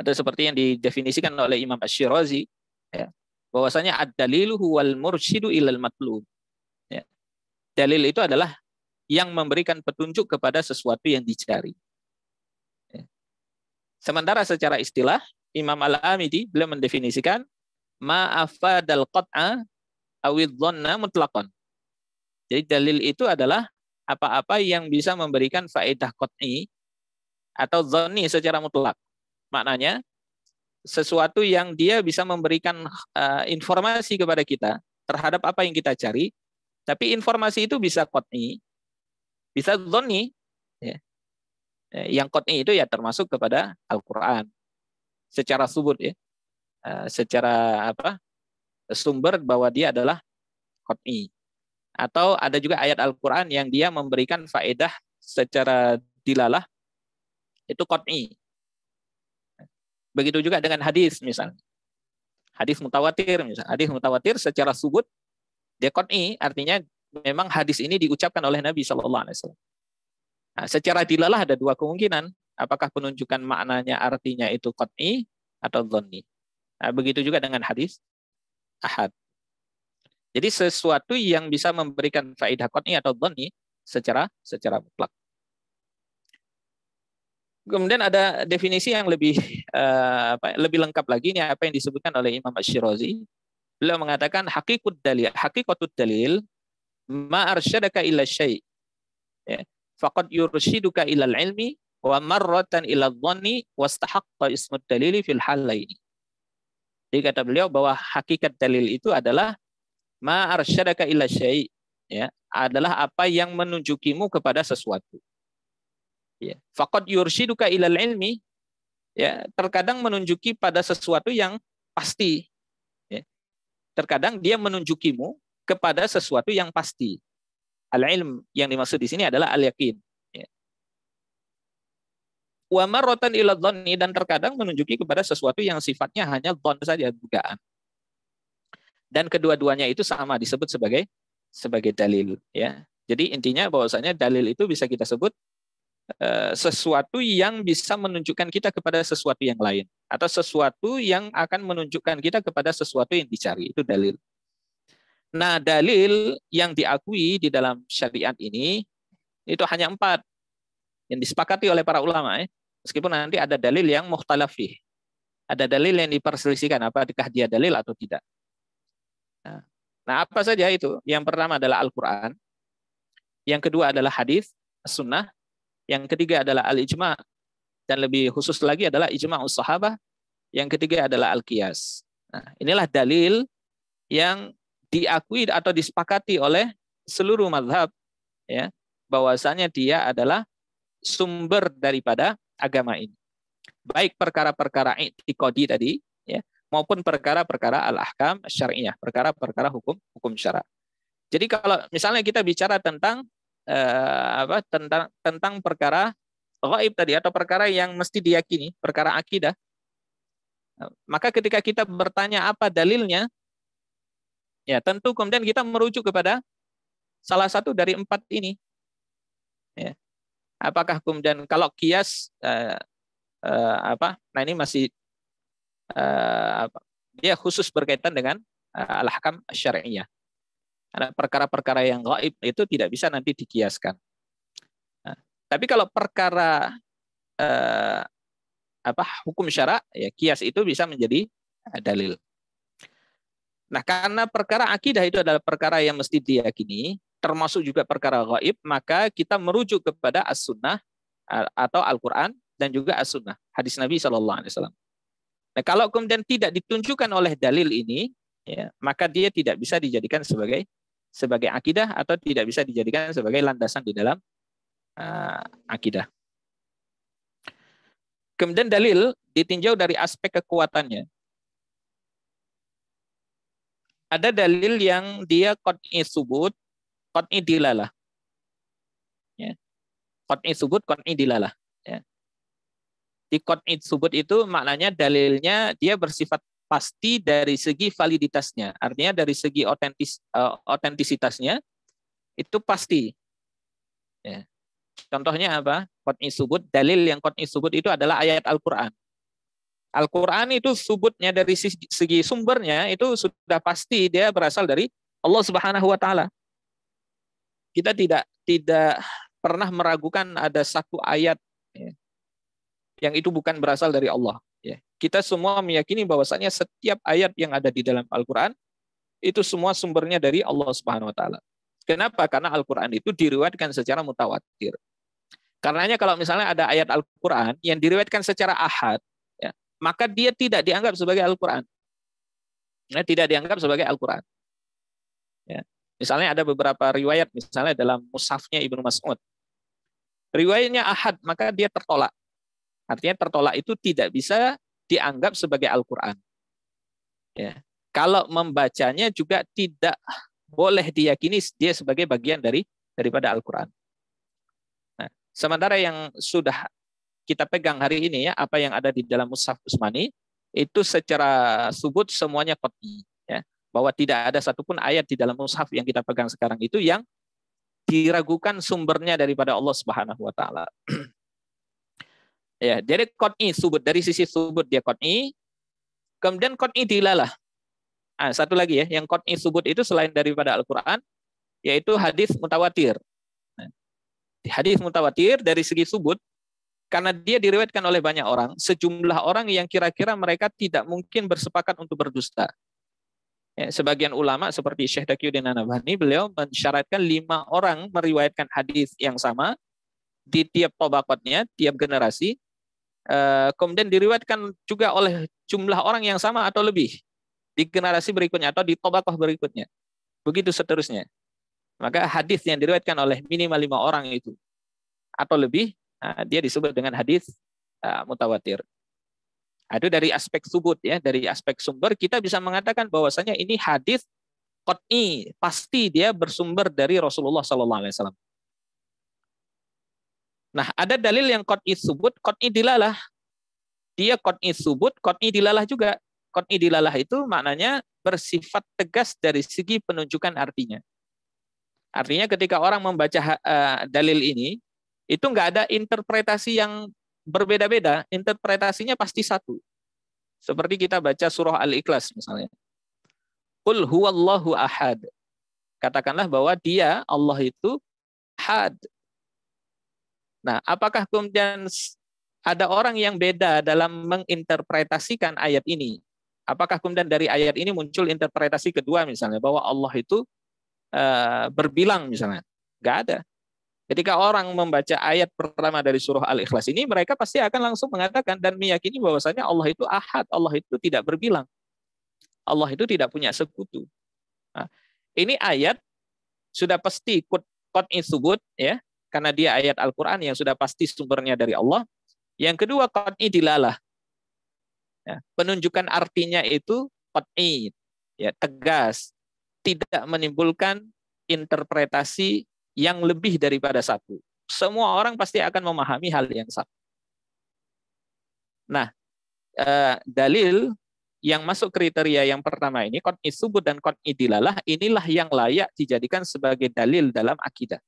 atau seperti yang didefinisikan oleh Imam Ash-Shirazi ya bahwasanya ad-dalilu huwal mursyidu ilal matlub ya. dalil itu adalah yang memberikan petunjuk kepada sesuatu yang dicari ya. sementara secara istilah Imam Al-Amidi beliau mendefinisikan ma'afadal qat'a awid dhanna mutlaqan jadi dalil itu adalah apa-apa yang bisa memberikan faedah qat'i atau dhani secara mutlak. Maknanya sesuatu yang dia bisa memberikan uh, informasi kepada kita terhadap apa yang kita cari. Tapi informasi itu bisa kotni, bisa zoni Ya. Eh, yang kotni itu ya termasuk kepada Al-Quran secara subur ya, uh, secara apa sumber bahwa dia adalah kotni. Atau ada juga ayat Al-Quran yang dia memberikan faedah secara dilalah itu kotni Begitu juga dengan hadis misalnya. Hadis mutawatir misalnya. Hadis mutawatir secara subut dekoni artinya memang hadis ini diucapkan oleh Nabi saw nah, secara dilalah ada dua kemungkinan. Apakah penunjukan maknanya artinya itu kotni atau zonni. Nah, begitu juga dengan hadis ahad. Jadi sesuatu yang bisa memberikan faedah kotni atau zonni secara secara mutlak. Kemudian ada definisi yang lebih uh, apa, ya, lebih lengkap lagi ini apa yang disebutkan oleh Imam Ash-Shirazi. Beliau mengatakan hakikat dalil, hakikatut dalil ma arsyadaka ila syai. Ya. Faqad yursyiduka ila ilmi wa marratan ila dhanni wastahaqqa ismud dalili fil halaini. Jadi kata beliau bahwa hakikat dalil itu adalah ma arsyadaka ila syai, ya, adalah apa yang menunjukimu kepada sesuatu ya fakot yurshiduka ilal ilmi ya terkadang menunjuki pada sesuatu yang pasti ya. terkadang dia menunjukimu kepada sesuatu yang pasti al ilm yang dimaksud di sini adalah al yakin ya. wa marratan ila dhanni dan terkadang menunjuki kepada sesuatu yang sifatnya hanya dhon saja dugaan dan kedua-duanya itu sama disebut sebagai sebagai dalil ya jadi intinya bahwasanya dalil itu bisa kita sebut Eh, sesuatu yang bisa menunjukkan kita kepada sesuatu yang lain atau sesuatu yang akan menunjukkan kita kepada sesuatu yang dicari itu dalil. Nah dalil yang diakui di dalam syariat ini itu hanya empat yang disepakati oleh para ulama ya. meskipun nanti ada dalil yang muhtalafi ada dalil yang diperselisihkan apakah dia dalil atau tidak. Nah, nah, apa saja itu? Yang pertama adalah Al-Qur'an. Yang kedua adalah hadis, sunnah, yang ketiga adalah al-ijma dan lebih khusus lagi adalah ijma sahabah. Yang ketiga adalah al-qiyas. Nah, inilah dalil yang diakui atau disepakati oleh seluruh madhab ya bahwasanya dia adalah sumber daripada agama ini baik perkara-perkara iktikodi tadi ya maupun perkara-perkara al-ahkam syariah perkara-perkara hukum hukum syara jadi kalau misalnya kita bicara tentang eh, apa tentang tentang perkara gaib tadi atau perkara yang mesti diyakini, perkara akidah. Maka ketika kita bertanya apa dalilnya, ya tentu kemudian kita merujuk kepada salah satu dari empat ini. Ya. Apakah kemudian kalau kias eh, eh, apa? Nah ini masih eh, apa, dia khusus berkaitan dengan eh, al-hakam syariah. Karena perkara-perkara yang gaib itu tidak bisa nanti dikiaskan. Nah, tapi kalau perkara eh, apa hukum syarak ya kias itu bisa menjadi eh, dalil. Nah, karena perkara akidah itu adalah perkara yang mesti diyakini, termasuk juga perkara gaib, maka kita merujuk kepada as-sunnah eh, atau Al-Quran dan juga as-sunnah, hadis Nabi Shallallahu Alaihi Wasallam. Nah, kalau kemudian tidak ditunjukkan oleh dalil ini, ya, maka dia tidak bisa dijadikan sebagai sebagai akidah atau tidak bisa dijadikan sebagai landasan di dalam uh, akidah. Kemudian dalil ditinjau dari aspek kekuatannya. Ada dalil yang dia kot'i subut, kot'i dilalah. Ya. Kot'i subut, kot'i dilalah. Ya. Di kot'i subut itu maknanya dalilnya dia bersifat pasti dari segi validitasnya, artinya dari segi otentis otentisitasnya eh, itu pasti. Ya. Contohnya apa? Qat'i subut, dalil yang qat'i subut itu adalah ayat Al-Qur'an. Al-Qur'an itu subutnya dari segi, segi sumbernya itu sudah pasti dia berasal dari Allah Subhanahu wa taala. Kita tidak tidak pernah meragukan ada satu ayat ya, yang itu bukan berasal dari Allah. Ya. Kita semua meyakini bahwasanya setiap ayat yang ada di dalam Al-Quran itu semua sumbernya dari Allah Subhanahu Wa Taala. Kenapa? Karena Al-Quran itu diriwayatkan secara mutawatir. Karenanya kalau misalnya ada ayat Al-Quran yang diriwayatkan secara ahad, ya, maka dia tidak dianggap sebagai Al-Quran. Ya, tidak dianggap sebagai Al-Quran. Ya. Misalnya ada beberapa riwayat, misalnya dalam Musafnya Ibnu Mas'ud. Riwayatnya ahad, maka dia tertolak Artinya tertolak itu tidak bisa dianggap sebagai Al-Quran. Ya. Kalau membacanya juga tidak boleh diyakini dia sebagai bagian dari daripada Al-Quran. Nah, sementara yang sudah kita pegang hari ini ya, apa yang ada di dalam Musaf Usmani, itu secara subut semuanya koti. Ya. Bahwa tidak ada satupun ayat di dalam Musaf yang kita pegang sekarang itu yang diragukan sumbernya daripada Allah Subhanahu wa taala. <clears throat> Ya, jadi kot'i subut dari sisi subut dia kot'i. Kemudian kot'i dilalah. Ah, satu lagi ya, yang kot'i subut itu selain daripada Al-Qur'an yaitu hadis mutawatir. Nah, di hadis mutawatir dari segi subut karena dia diriwayatkan oleh banyak orang, sejumlah orang yang kira-kira mereka tidak mungkin bersepakat untuk berdusta. Ya, sebagian ulama seperti Syekh Dakyudin Anabani, beliau mensyaratkan lima orang meriwayatkan hadis yang sama di tiap tobakotnya, tiap generasi, Eh, kemudian diriwatkan juga oleh jumlah orang yang sama atau lebih di generasi berikutnya atau di tobakoh berikutnya. Begitu seterusnya. Maka hadis yang diriwayatkan oleh minimal lima orang itu atau lebih, eh, dia disebut dengan hadis eh, mutawatir. Nah, itu dari aspek subut ya, dari aspek sumber kita bisa mengatakan bahwasanya ini hadis qat'i, pasti dia bersumber dari Rasulullah sallallahu alaihi wasallam. Nah, ada dalil yang kot'i subut, kot'i dilalah. Dia kot'i subut, kot'i dilalah juga. Kot'i dilalah itu maknanya bersifat tegas dari segi penunjukan artinya. Artinya ketika orang membaca eh, dalil ini, itu nggak ada interpretasi yang berbeda-beda. Interpretasinya pasti satu. Seperti kita baca surah Al-Ikhlas misalnya. Qul huwallahu ahad. Katakanlah bahwa dia, Allah itu had, Nah, apakah kemudian ada orang yang beda dalam menginterpretasikan ayat ini? Apakah kemudian dari ayat ini muncul interpretasi kedua misalnya bahwa Allah itu uh, berbilang misalnya? Gak ada. Ketika orang membaca ayat pertama dari surah Al-Ikhlas ini, mereka pasti akan langsung mengatakan dan meyakini bahwasanya Allah itu ahad, Allah itu tidak berbilang. Allah itu tidak punya sekutu. Nah, ini ayat sudah pasti kot insubut ya karena dia ayat Al-Quran yang sudah pasti sumbernya dari Allah. Yang kedua, qat'i dilalah. Ya, penunjukan artinya itu qat'i, ya, tegas. Tidak menimbulkan interpretasi yang lebih daripada satu. Semua orang pasti akan memahami hal yang satu. Nah, eh, dalil yang masuk kriteria yang pertama ini, qat'i subut dan qat'i dilalah, inilah yang layak dijadikan sebagai dalil dalam akidah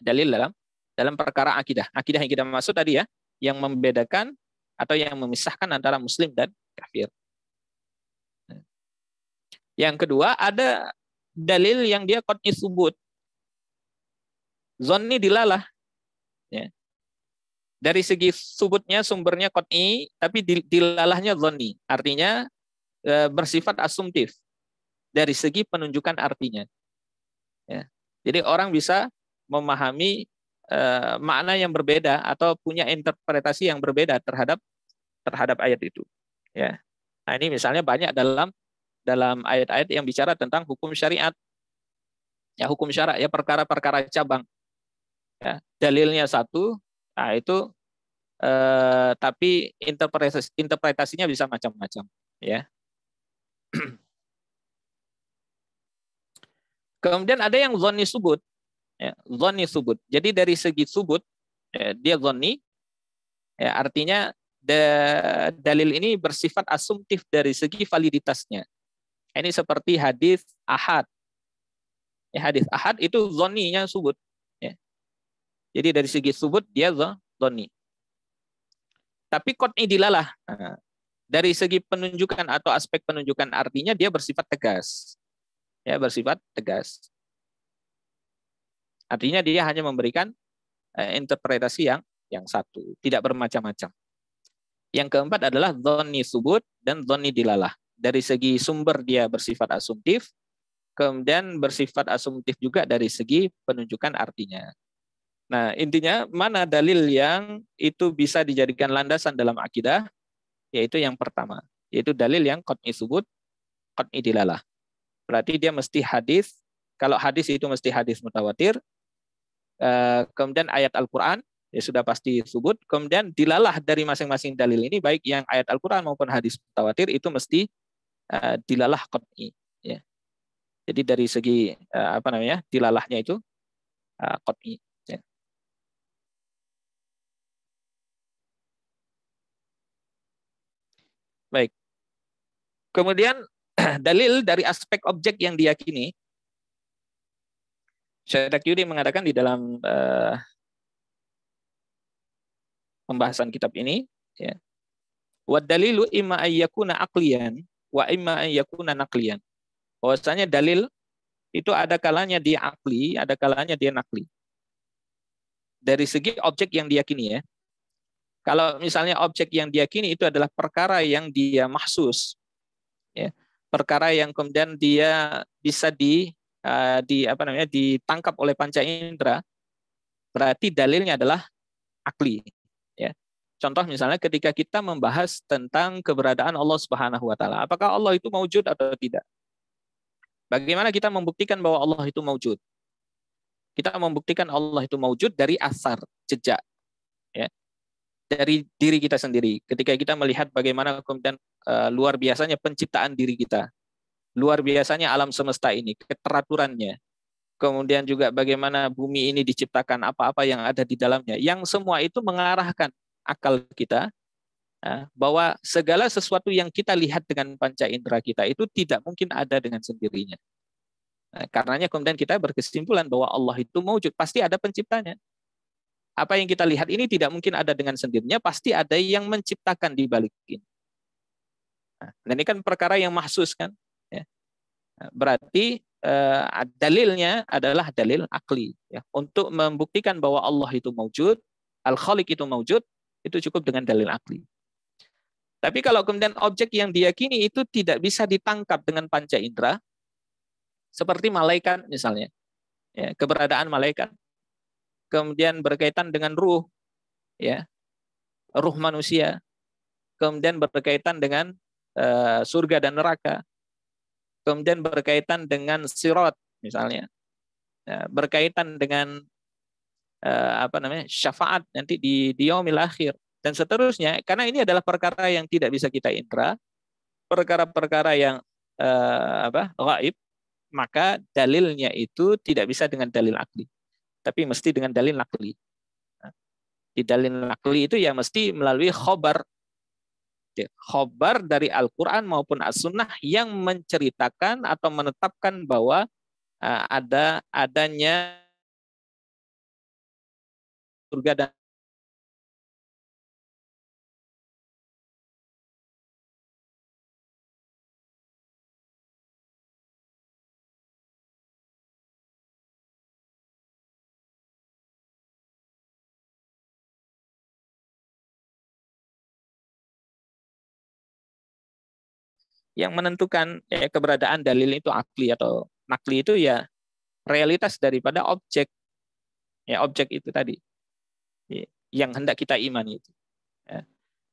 dalil dalam dalam perkara akidah. Akidah yang kita maksud tadi ya, yang membedakan atau yang memisahkan antara muslim dan kafir. Yang kedua, ada dalil yang dia qat'i subut. Zonni dilalah. Ya. Dari segi subutnya sumbernya kot'i, tapi dilalahnya zonni. Artinya e, bersifat asumtif. Dari segi penunjukan artinya. Ya. Jadi orang bisa memahami eh, makna yang berbeda atau punya interpretasi yang berbeda terhadap terhadap ayat itu. Ya. Nah, ini misalnya banyak dalam dalam ayat-ayat yang bicara tentang hukum syariat. Ya, hukum syarak ya perkara-perkara cabang. Ya, dalilnya satu, nah itu eh, tapi interpretasi, interpretasinya bisa macam-macam, ya. <clears throat> Kemudian ada yang zoni subut ya, zonni subut. Jadi dari segi subut ya, dia zonni, ya, artinya da, dalil ini bersifat asumtif dari segi validitasnya. Ini seperti hadis ahad. Ya, hadis ahad itu zoninya subut. Ya. Jadi dari segi subut dia zoni. Tapi kotni dilalah. Nah, dari segi penunjukan atau aspek penunjukan artinya dia bersifat tegas. Ya, bersifat tegas. Artinya dia hanya memberikan eh, interpretasi yang yang satu, tidak bermacam-macam. Yang keempat adalah doni subut dan doni dilalah. Dari segi sumber dia bersifat asumtif, kemudian bersifat asumtif juga dari segi penunjukan artinya. Nah, intinya mana dalil yang itu bisa dijadikan landasan dalam akidah? Yaitu yang pertama, yaitu dalil yang kotni subut, kotni dilalah. Berarti dia mesti hadis, kalau hadis itu mesti hadis mutawatir, Eh, kemudian ayat Al-Quran ya sudah pasti subut. Kemudian dilalah dari masing-masing dalil ini baik yang ayat Al-Quran maupun hadis mutawatir itu mesti eh, dilalah qat'i. Ya. Jadi dari segi eh, apa namanya dilalahnya itu uh, Baik. Kemudian <clears throat> dalil dari aspek objek yang diyakini Syedak Yuri mengatakan di dalam uh, pembahasan kitab ini, ya, dalilu imma ayyakuna aqliyan wa imma ayyakuna naqliyan. Bahwasanya dalil itu ada kalanya dia akli, ada kalanya dia nakli. Dari segi objek yang diyakini ya. Kalau misalnya objek yang diyakini itu adalah perkara yang dia mahsus. Ya. Perkara yang kemudian dia bisa di Eh, di apa namanya ditangkap oleh panca indera, berarti dalilnya adalah akli. Ya. Contoh misalnya ketika kita membahas tentang keberadaan Allah Subhanahu wa taala, apakah Allah itu maujud atau tidak? Bagaimana kita membuktikan bahwa Allah itu maujud? Kita membuktikan Allah itu maujud dari asar, jejak. Ya. Dari diri kita sendiri. Ketika kita melihat bagaimana kemudian uh, luar biasanya penciptaan diri kita luar biasanya alam semesta ini, keteraturannya. Kemudian juga bagaimana bumi ini diciptakan, apa-apa yang ada di dalamnya. Yang semua itu mengarahkan akal kita ya, bahwa segala sesuatu yang kita lihat dengan panca indera kita itu tidak mungkin ada dengan sendirinya. Nah, karenanya kemudian kita berkesimpulan bahwa Allah itu mewujud, pasti ada penciptanya. Apa yang kita lihat ini tidak mungkin ada dengan sendirinya, pasti ada yang menciptakan di balik ini. Nah, dan ini kan perkara yang mahsus kan. Berarti uh, dalilnya adalah dalil akli ya. Untuk membuktikan bahwa Allah itu maujud, al-khaliq itu maujud, itu cukup dengan dalil akli. Tapi kalau kemudian objek yang diyakini itu tidak bisa ditangkap dengan panca indera, seperti malaikat misalnya, ya, keberadaan malaikat, kemudian berkaitan dengan ruh, ya, ruh manusia, kemudian berkaitan dengan uh, surga dan neraka, kemudian berkaitan dengan sirot misalnya ya, berkaitan dengan eh, apa namanya syafaat nanti di di akhir dan seterusnya karena ini adalah perkara yang tidak bisa kita intra perkara-perkara yang eh, apa gaib maka dalilnya itu tidak bisa dengan dalil akli tapi mesti dengan dalil nakli nah, di dalil nakli itu ya mesti melalui khobar ya, khobar dari Al-Quran maupun As-Sunnah yang menceritakan atau menetapkan bahwa eh, ada adanya surga dan yang menentukan ya, keberadaan dalil itu akli atau nakli itu ya realitas daripada objek ya objek itu tadi ya, yang hendak kita imani itu. Ya.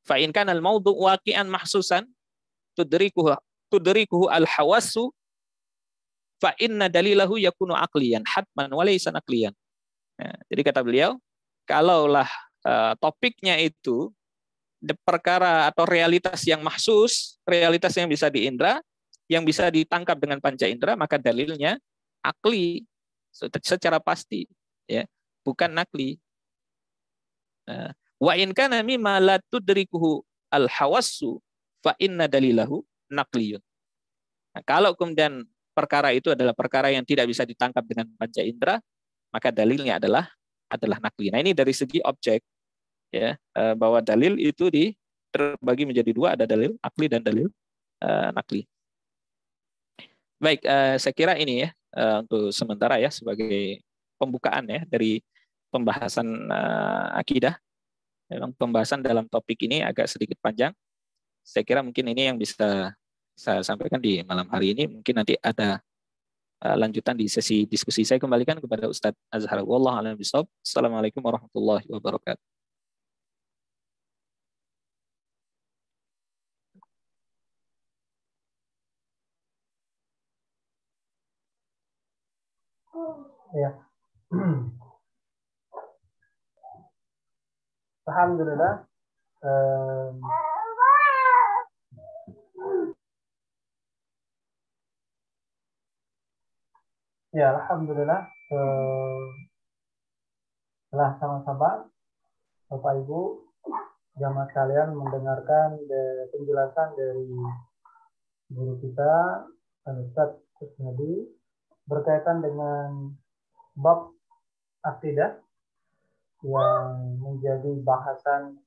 Fa'in kan al maudhu waqian mahsusan tudrikuhu tudrikuhu al hawasu fa inna dalilahu yakunu aklian hatman walaysa aklian Ya, jadi kata beliau, kalaulah uh, topiknya itu perkara atau realitas yang mahsus, realitas yang bisa diindra, yang bisa ditangkap dengan panca indera, maka dalilnya akli secara pasti, ya bukan nakli. Nah, wa in kana mimma la tudrikuhu al hawassu fa inna dalilahu nakliyun. Nah, kalau kemudian perkara itu adalah perkara yang tidak bisa ditangkap dengan panca indera, maka dalilnya adalah adalah nakli. Nah ini dari segi objek ya eh, bahwa dalil itu di terbagi menjadi dua ada dalil akli dan dalil uh, nakli. Baik, uh, saya kira ini ya uh, untuk sementara ya sebagai pembukaan ya dari pembahasan uh, akidah. Memang pembahasan dalam topik ini agak sedikit panjang. Saya kira mungkin ini yang bisa saya sampaikan di malam hari ini. Mungkin nanti ada lanjutan di sesi diskusi. Saya kembalikan kepada Ustadz Azhar. Wallahu Assalamualaikum warahmatullahi wabarakatuh. Ya. <clears throat> ya. Alhamdulillah. Um, ya, alhamdulillah. Um, sama-sama Bapak Ibu jamaah kalian mendengarkan de, penjelasan dari guru kita ustaz Kusnadi berkaitan dengan bab akidah yang menjadi bahasan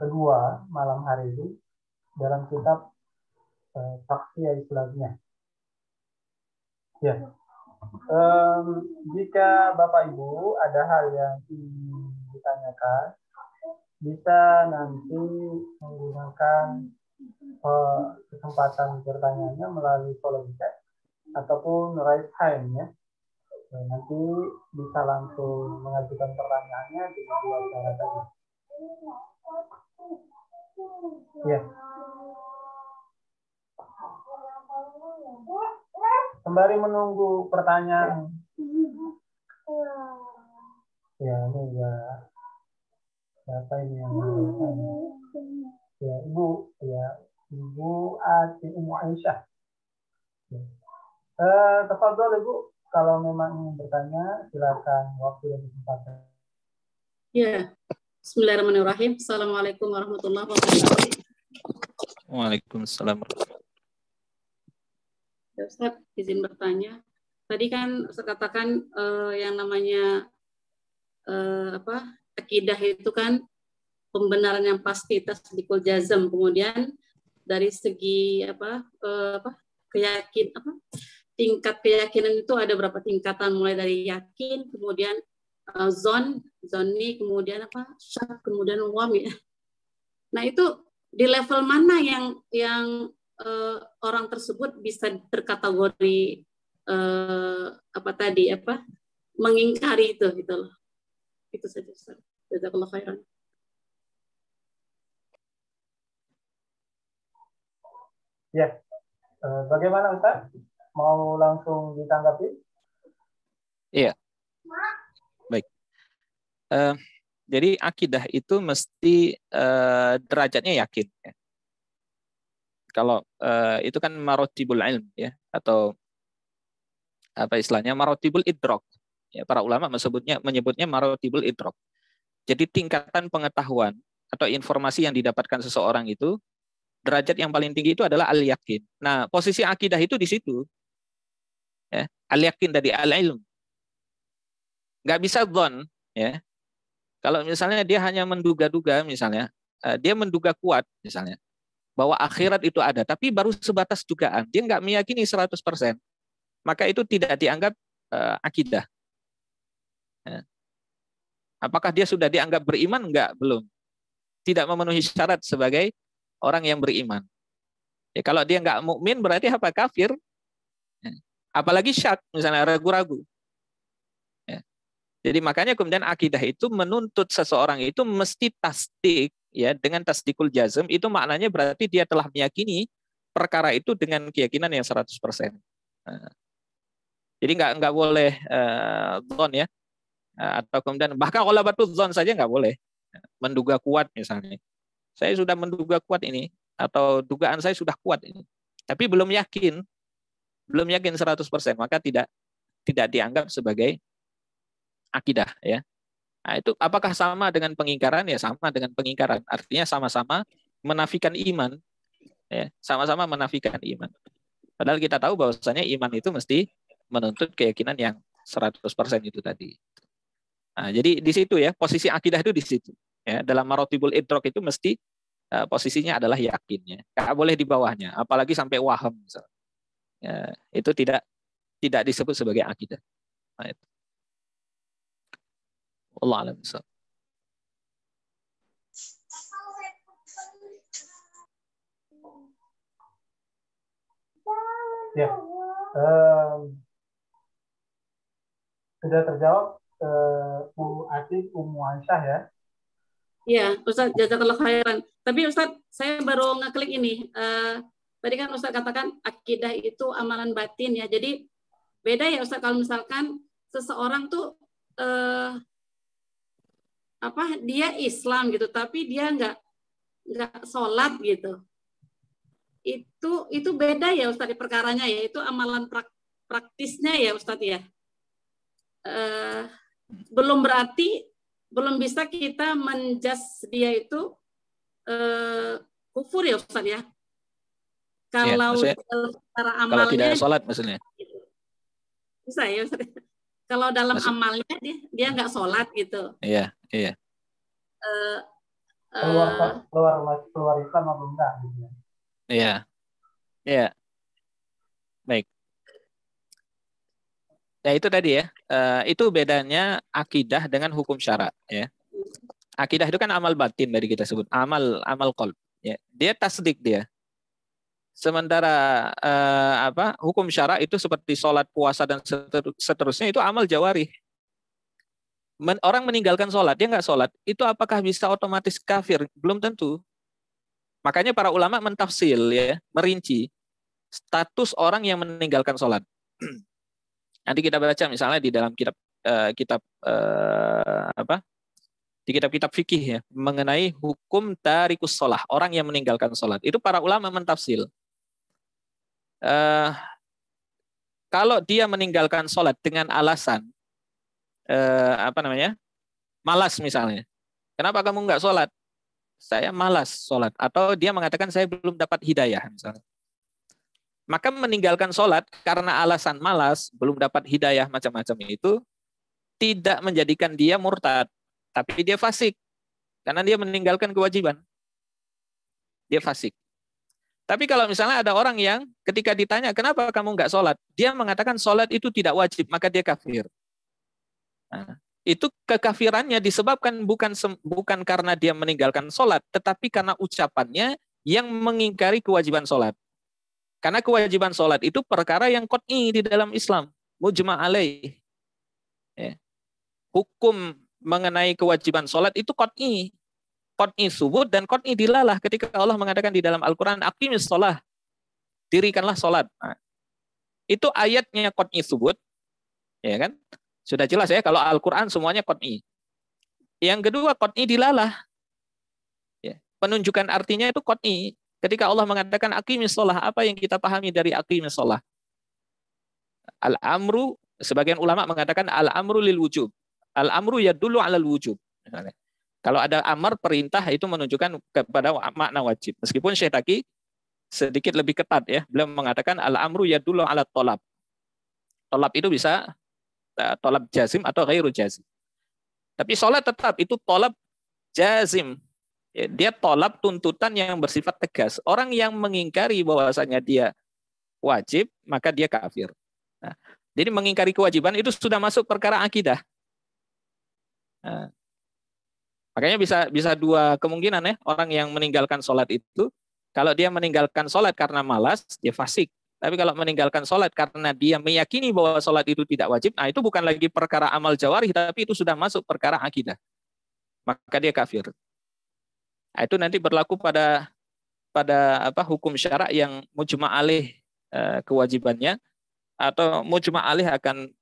kedua malam hari ini dalam kitab eh, Islamnya. Ya. Um, jika Bapak Ibu ada hal yang ingin ditanyakan, bisa nanti menggunakan eh, kesempatan pertanyaannya melalui kolom chat ataupun raise hand ya. Nah, nanti bisa langsung mengajukan pertanyaannya di dua cara tadi. Ya. Sembari menunggu pertanyaan. Ya, ini ya Siapa ini yang bertanya? Ya, Ibu. Ya, Ibu Ati Umu Aisyah. Ya. Eh, dulu, Ibu kalau memang ingin bertanya, silakan waktu dan kesempatan. Ya, Bismillahirrahmanirrahim. Assalamualaikum warahmatullahi wabarakatuh. Waalaikumsalam. Ya, Ustaz, izin bertanya. Tadi kan saya katakan eh, yang namanya eh, apa akidah itu kan pembenaran yang pasti tasdikul jazm. Kemudian dari segi apa eh, apa keyakin apa tingkat keyakinan itu ada berapa tingkatan mulai dari yakin kemudian uh, zon zoni kemudian apa syak kemudian wam ya nah itu di level mana yang yang uh, orang tersebut bisa terkategori uh, apa tadi apa mengingkari itu gitu loh itu saja saja kalau khairan. Ya. Bagaimana Ustaz? mau langsung ditanggapi? Iya. Baik. Uh, jadi akidah itu mesti uh, derajatnya yakin. Ya. Kalau uh, itu kan marotibul ilm ya atau apa istilahnya marotibul idrok. Ya, para ulama menyebutnya menyebutnya marotibul idrok. Jadi tingkatan pengetahuan atau informasi yang didapatkan seseorang itu derajat yang paling tinggi itu adalah al yakin. Nah, posisi akidah itu di situ ya al yakin dari al ilm nggak bisa don ya kalau misalnya dia hanya menduga-duga misalnya eh, dia menduga kuat misalnya bahwa akhirat itu ada tapi baru sebatas dugaan dia nggak meyakini 100% maka itu tidak dianggap uh, akidah ya. apakah dia sudah dianggap beriman nggak belum tidak memenuhi syarat sebagai orang yang beriman ya kalau dia nggak mukmin berarti apa kafir Apalagi syak, misalnya ragu-ragu. Ya. Jadi makanya kemudian akidah itu menuntut seseorang itu mesti tasdik ya dengan tasdikul jazm itu maknanya berarti dia telah meyakini perkara itu dengan keyakinan yang 100%. Nah. Jadi nggak nggak boleh uh, zon ya eh, atau kemudian bahkan kalau batu zon saja nggak boleh menduga kuat misalnya. Saya sudah menduga kuat ini atau dugaan saya sudah kuat ini, tapi belum yakin belum yakin 100%, maka tidak tidak dianggap sebagai akidah ya. Nah, itu apakah sama dengan pengingkaran? Ya sama dengan pengingkaran. Artinya sama-sama menafikan iman. Ya, sama-sama menafikan iman. Padahal kita tahu bahwasanya iman itu mesti menuntut keyakinan yang 100% itu tadi. Nah, jadi di situ ya, posisi akidah itu di situ. Ya, dalam marotibul idrok itu mesti eh, posisinya adalah yakinnya. Kak boleh di bawahnya, apalagi sampai waham misalnya ya, itu tidak tidak disebut sebagai akidah. Nah, itu. Allah alam Ya, um, sudah terjawab uh, eh, Bu Atik, Umu Aisyah ya. Iya, Ustaz, jazakallah khairan. Tapi Ustaz, saya baru ngeklik ini. Uh, tadi kan Ustaz katakan akidah itu amalan batin ya. Jadi beda ya Ustaz kalau misalkan seseorang tuh eh, apa dia Islam gitu tapi dia nggak nggak sholat gitu itu itu beda ya Ustadz perkaranya ya itu amalan prak, praktisnya ya Ustadz ya eh, belum berarti belum bisa kita menjas dia itu eh, kufur ya Ustadz ya Iya, kalau ya, cara amalnya kalau tidak sholat maksudnya. Bisa ya. Maksudnya. Kalau dalam Maksud... amalnya dia dia nggak sholat gitu. Iya iya. Uh, keluar keluar keluar Islam apa enggak gitu. Ya? Iya iya. Baik. Ya itu tadi ya. Uh, itu bedanya akidah dengan hukum syarat ya. Akidah itu kan amal batin dari kita sebut, amal amal qalb ya. Dia tasdik dia. Sementara uh, apa hukum syara itu seperti sholat, puasa dan seterusnya itu amal jawari. Men, orang meninggalkan sholat, dia nggak sholat, itu apakah bisa otomatis kafir? Belum tentu. Makanya para ulama mentafsil ya, merinci status orang yang meninggalkan sholat. <clears throat> Nanti kita baca misalnya di dalam kitab uh, kitab uh, apa di kitab-kitab fikih ya mengenai hukum tarikus sholat orang yang meninggalkan sholat itu para ulama mentafsil eh, kalau dia meninggalkan sholat dengan alasan eh, apa namanya malas misalnya, kenapa kamu nggak sholat? Saya malas sholat. Atau dia mengatakan saya belum dapat hidayah misalnya. Maka meninggalkan sholat karena alasan malas, belum dapat hidayah macam-macam itu, tidak menjadikan dia murtad. Tapi dia fasik. Karena dia meninggalkan kewajiban. Dia fasik. Tapi kalau misalnya ada orang yang ketika ditanya, kenapa kamu nggak sholat? Dia mengatakan sholat itu tidak wajib, maka dia kafir. Nah, itu kekafirannya disebabkan bukan bukan karena dia meninggalkan sholat, tetapi karena ucapannya yang mengingkari kewajiban sholat. Karena kewajiban sholat itu perkara yang kot'i di dalam Islam. Mujma alaih. Ya. Hukum mengenai kewajiban sholat itu kot'i qad'i subut dan qad'i dilalah ketika Allah mengatakan di dalam Al-Qur'an akimis shalah. Dirikanlah salat. Nah, itu ayatnya qad'i subut. Ya kan? Sudah jelas ya kalau Al-Qur'an semuanya qad'i. Yang kedua qad'i dilalah. Ya, penunjukan artinya itu qad'i. Ketika Allah mengatakan akimis shalah, apa yang kita pahami dari akimis shalah? Al-amru sebagian ulama mengatakan al-amru lil wujub. Al-amru ya dulu alal wujub. Kalau ada amar perintah itu menunjukkan kepada makna wajib. Meskipun Syekh Taki sedikit lebih ketat ya. Beliau mengatakan al-amru ya dulu ala tolab. Tolab itu bisa e, tolab jazim atau ghairu jazim. Tapi sholat tetap itu tolab jazim. Ya, dia tolab tuntutan yang bersifat tegas. Orang yang mengingkari bahwasanya dia wajib, maka dia kafir. Nah, jadi mengingkari kewajiban itu sudah masuk perkara akidah. Nah, Makanya bisa bisa dua kemungkinan ya orang yang meninggalkan sholat itu kalau dia meninggalkan sholat karena malas dia fasik. Tapi kalau meninggalkan sholat karena dia meyakini bahwa sholat itu tidak wajib, nah itu bukan lagi perkara amal jawari, tapi itu sudah masuk perkara akidah. Maka dia kafir. Nah, itu nanti berlaku pada pada apa hukum syarak yang mujma alih e, kewajibannya atau mujma alih akan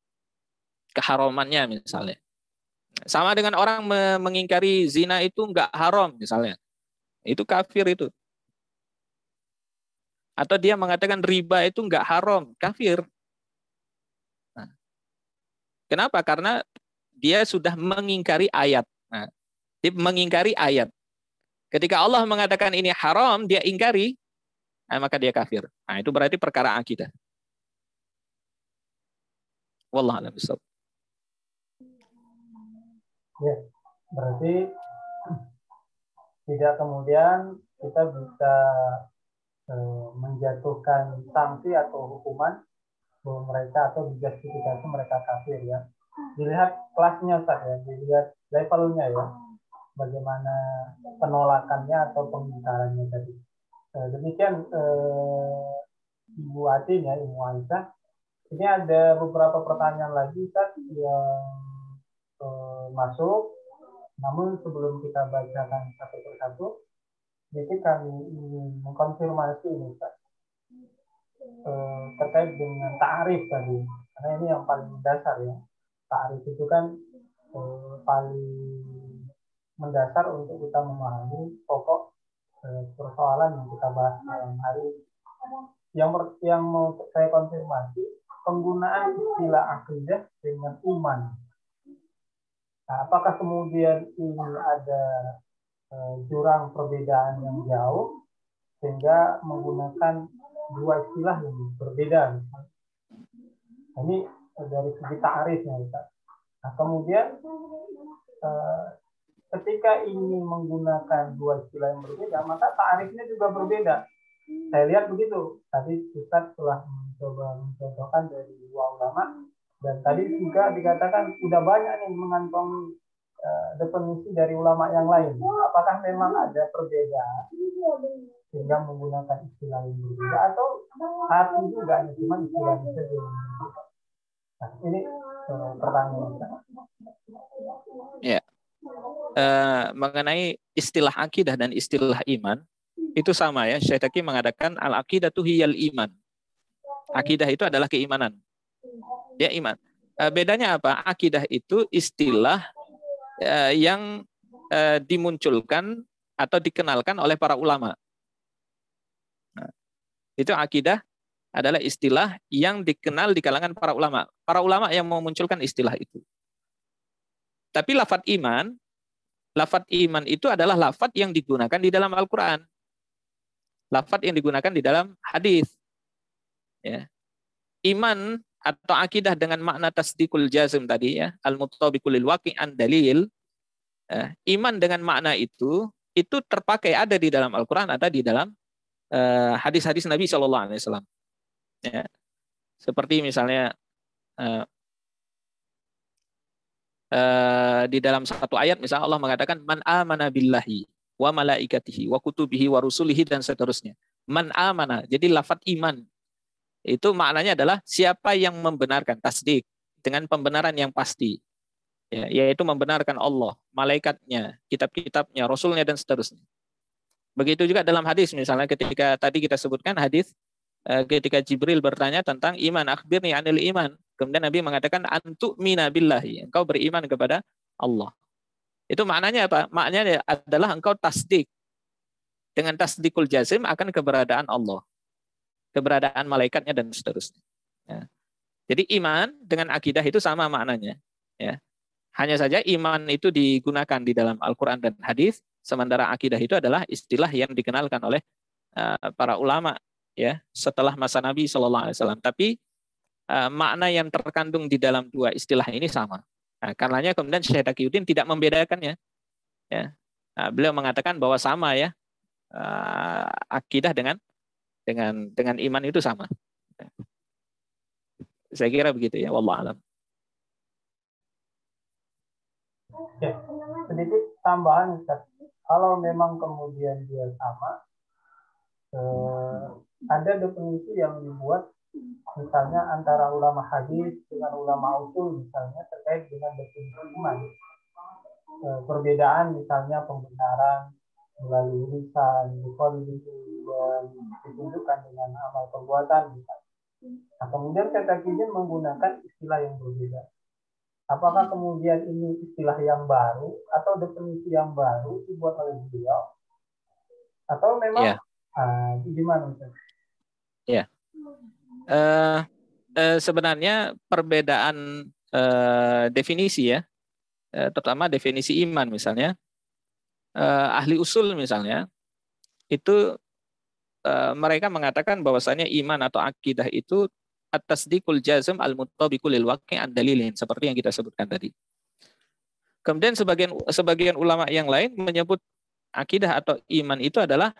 keharumannya misalnya. Sama dengan orang mengingkari zina itu enggak haram misalnya. Itu kafir itu. Atau dia mengatakan riba itu enggak haram, kafir. Nah, kenapa? Karena dia sudah mengingkari ayat. Nah, dia mengingkari ayat. Ketika Allah mengatakan ini haram, dia ingkari, nah, maka dia kafir. Nah, itu berarti perkara akidah. Wallah Ya, berarti tidak kemudian kita bisa eh, menjatuhkan sanksi atau hukuman bahwa mereka atau dijustifikasi mereka kafir ya. Dilihat kelasnya sah ya, dilihat levelnya ya, bagaimana penolakannya atau pengingkarannya tadi. Eh, demikian eh, Ibu Atin ya, Ibu Aisyah. Ini ada beberapa pertanyaan lagi Ustaz yang masuk. Namun sebelum kita bacakan satu persatu, jadi kami ingin mengkonfirmasi ini Pak. E, terkait dengan tarif tadi. Karena ini yang paling dasar ya. Tarif itu kan e, paling mendasar untuk kita memahami pokok e, persoalan yang kita bahas malam hari Yang, yang mau saya konfirmasi, penggunaan istilah akhirnya dengan iman Nah, apakah kemudian ini ada eh, jurang perbedaan yang jauh sehingga menggunakan dua istilah yang berbeda? Nah, ini dari segi ya, Nah, kemudian eh, ketika ini menggunakan dua istilah yang berbeda, maka ta'arifnya juga berbeda. Saya lihat begitu. Tadi Ustaz telah mencoba mencontohkan dari dua ulama dan tadi juga dikatakan sudah banyak nih mengantongi eh, definisi dari ulama yang lain. Apakah memang ada perbedaan sehingga menggunakan istilah yang berbeda atau hati juga cuma istilah yang berbeda? Nah, ini eh, pertanyaan. Ya. Yeah. Uh, mengenai istilah akidah dan istilah iman itu sama ya. Syekh Taki mengadakan al aqidah tuh hiyal iman. Akidah itu adalah keimanan. Ya iman. Eh, bedanya apa? Akidah itu istilah eh, yang eh, dimunculkan atau dikenalkan oleh para ulama. Nah, itu akidah adalah istilah yang dikenal di kalangan para ulama. Para ulama yang memunculkan istilah itu. Tapi lafat iman, lafat iman itu adalah lafat yang digunakan di dalam Al-Quran. Lafat yang digunakan di dalam hadis. Ya. Iman atau akidah dengan makna tasdikul jazm tadi ya, al-mutabiqul lil waqi'an dalil. Eh, iman dengan makna itu itu terpakai ada di dalam Al-Qur'an, ada di dalam eh, hadis-hadis Nabi Shallallahu alaihi wasallam. Ya. Seperti misalnya eh, eh di dalam satu ayat misalnya Allah mengatakan man amana billahi wa malaikatihi wa kutubihi wa rusulihi dan seterusnya. Man amana. Jadi lafat iman itu maknanya adalah siapa yang membenarkan tasdik dengan pembenaran yang pasti. Ya, yaitu membenarkan Allah, malaikatnya, kitab-kitabnya, rasulnya dan seterusnya. Begitu juga dalam hadis misalnya ketika tadi kita sebutkan hadis eh, ketika Jibril bertanya tentang iman akhbirni anil iman kemudian Nabi mengatakan antuk mina billahi engkau beriman kepada Allah itu maknanya apa maknanya adalah engkau tasdik dengan tasdikul jazim akan keberadaan Allah keberadaan malaikatnya dan seterusnya. Ya. Jadi iman dengan akidah itu sama maknanya. Ya. Hanya saja iman itu digunakan di dalam Al-Quran dan Hadis, sementara akidah itu adalah istilah yang dikenalkan oleh uh, para ulama ya setelah masa Nabi Shallallahu Alaihi Wasallam. Tapi uh, makna yang terkandung di dalam dua istilah ini sama. Nah, karenanya kemudian Syekh Taqiyuddin tidak membedakannya. Ya. Nah, beliau mengatakan bahwa sama ya uh, akidah dengan dengan dengan iman itu sama. Saya kira begitu ya, wallah alam. Ya, sedikit tambahan Ustaz. Kalau memang kemudian dia sama, eh, ada definisi yang dibuat misalnya antara ulama hadis dengan ulama usul misalnya terkait dengan definisi iman. Eh, perbedaan misalnya pembenaran melalui lisan, bukan dan ditunjukkan dengan amal perbuatan. Nah, kemudian kata kijin menggunakan istilah yang berbeda. Apakah hmm. kemudian ini istilah yang baru atau definisi yang baru dibuat oleh beliau? Atau memang yeah. Ya. uh, gimana? Ya. Yeah. Uh, eh, uh, sebenarnya perbedaan uh, definisi ya, uh, terutama definisi iman misalnya, eh, ahli usul misalnya itu eh, mereka mengatakan bahwasanya iman atau akidah itu atas dikul jazm al mutabiqul lil waqi'an seperti yang kita sebutkan tadi. Kemudian sebagian sebagian ulama yang lain menyebut akidah atau iman itu adalah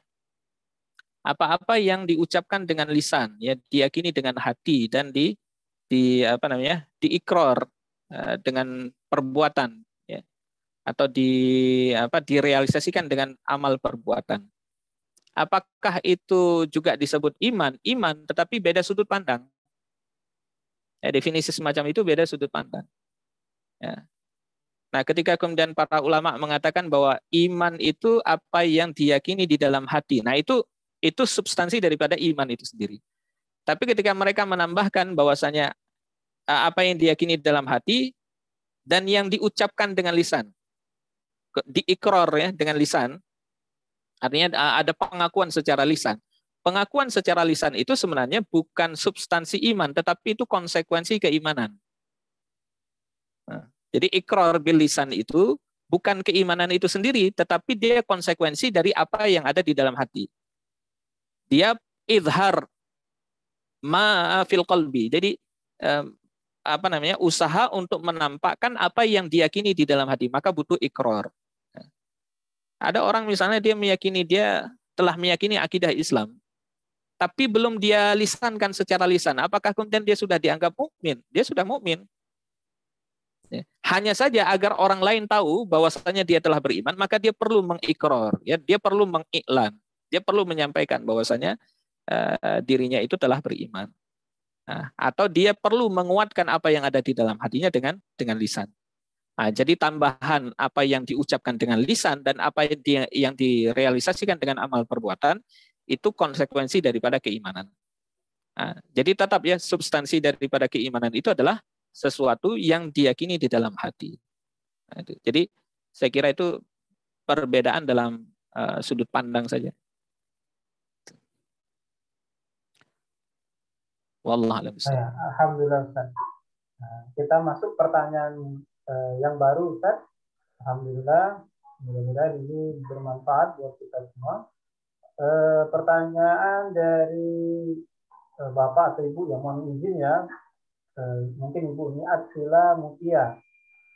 apa-apa yang diucapkan dengan lisan, ya diyakini dengan hati dan di di apa namanya diikrar eh, dengan perbuatan atau di apa direalisasikan dengan amal perbuatan. Apakah itu juga disebut iman? Iman, tetapi beda sudut pandang. Ya, definisi semacam itu beda sudut pandang. Ya. Nah, ketika kemudian para ulama mengatakan bahwa iman itu apa yang diyakini di dalam hati. Nah, itu itu substansi daripada iman itu sendiri. Tapi ketika mereka menambahkan bahwasanya eh, apa yang diyakini dalam hati dan yang diucapkan dengan lisan diikror ya dengan lisan. Artinya eh, ada pengakuan secara lisan. Pengakuan secara lisan itu sebenarnya bukan substansi iman, tetapi itu konsekuensi keimanan. Nah, jadi ikrar bil lisan itu bukan keimanan itu sendiri, tetapi dia konsekuensi dari apa yang ada di dalam hati. Dia idhar ma'afil qalbi. Jadi apa namanya usaha untuk menampakkan apa yang diyakini di dalam hati maka butuh ikrar ada orang misalnya dia meyakini dia telah meyakini akidah Islam, tapi belum dia lisankan secara lisan. Apakah kemudian dia sudah dianggap mukmin? Dia sudah mukmin. Ya. Hanya saja agar orang lain tahu bahwasanya dia telah beriman, maka dia perlu mengikror, ya, dia perlu mengiklan, dia perlu menyampaikan bahwasanya uh, dirinya itu telah beriman. Nah, atau dia perlu menguatkan apa yang ada di dalam hatinya dengan dengan lisan. Nah, jadi tambahan apa yang diucapkan dengan lisan dan apa yang, di, yang direalisasikan dengan amal perbuatan itu konsekuensi daripada keimanan. Nah, jadi tetap ya substansi daripada keimanan itu adalah sesuatu yang diyakini di dalam hati. Nah, Jadi saya kira itu perbedaan dalam uh, sudut pandang saja. Wallah Alhamdulillah Nah, kita masuk pertanyaan eh, yang baru Ustaz. Alhamdulillah, mudah-mudahan ini bermanfaat buat kita semua. Eh, pertanyaan dari eh, Bapak atau Ibu yang mohon izin ya. Eh, mungkin Ibu ini Sila Mutia.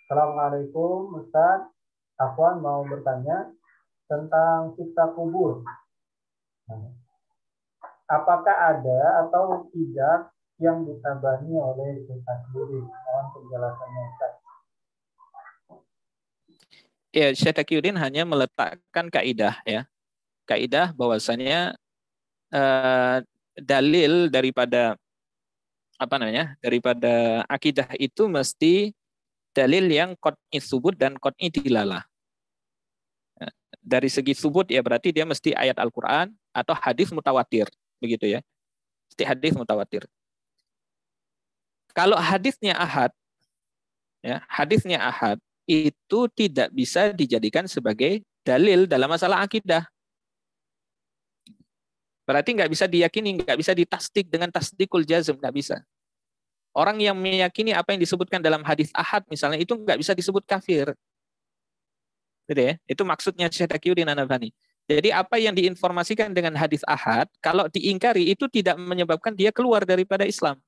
Assalamualaikum Ustaz. Afwan mau bertanya tentang siksa kubur. Nah, apakah ada atau tidak yang ditabani oleh kita sendiri? Mohon penjelasannya Ustaz ya Syekh Taqiyuddin hanya meletakkan kaidah ya. Kaidah bahwasanya eh, dalil daripada apa namanya? daripada akidah itu mesti dalil yang qat'i subut dan qat'i dilalah. Ya, dari segi subut ya berarti dia mesti ayat Al-Qur'an atau hadis mutawatir, begitu ya. Mesti hadis mutawatir. Kalau hadisnya ahad ya, hadisnya ahad itu tidak bisa dijadikan sebagai dalil dalam masalah akidah. Berarti nggak bisa diyakini, nggak bisa ditasdik dengan tasdikul jazm, nggak bisa. Orang yang meyakini apa yang disebutkan dalam hadis ahad misalnya itu nggak bisa disebut kafir. Gitu ya, Itu maksudnya Syekh Taqiyuddin Anabani. Jadi apa yang diinformasikan dengan hadis ahad, kalau diingkari itu tidak menyebabkan dia keluar daripada Islam.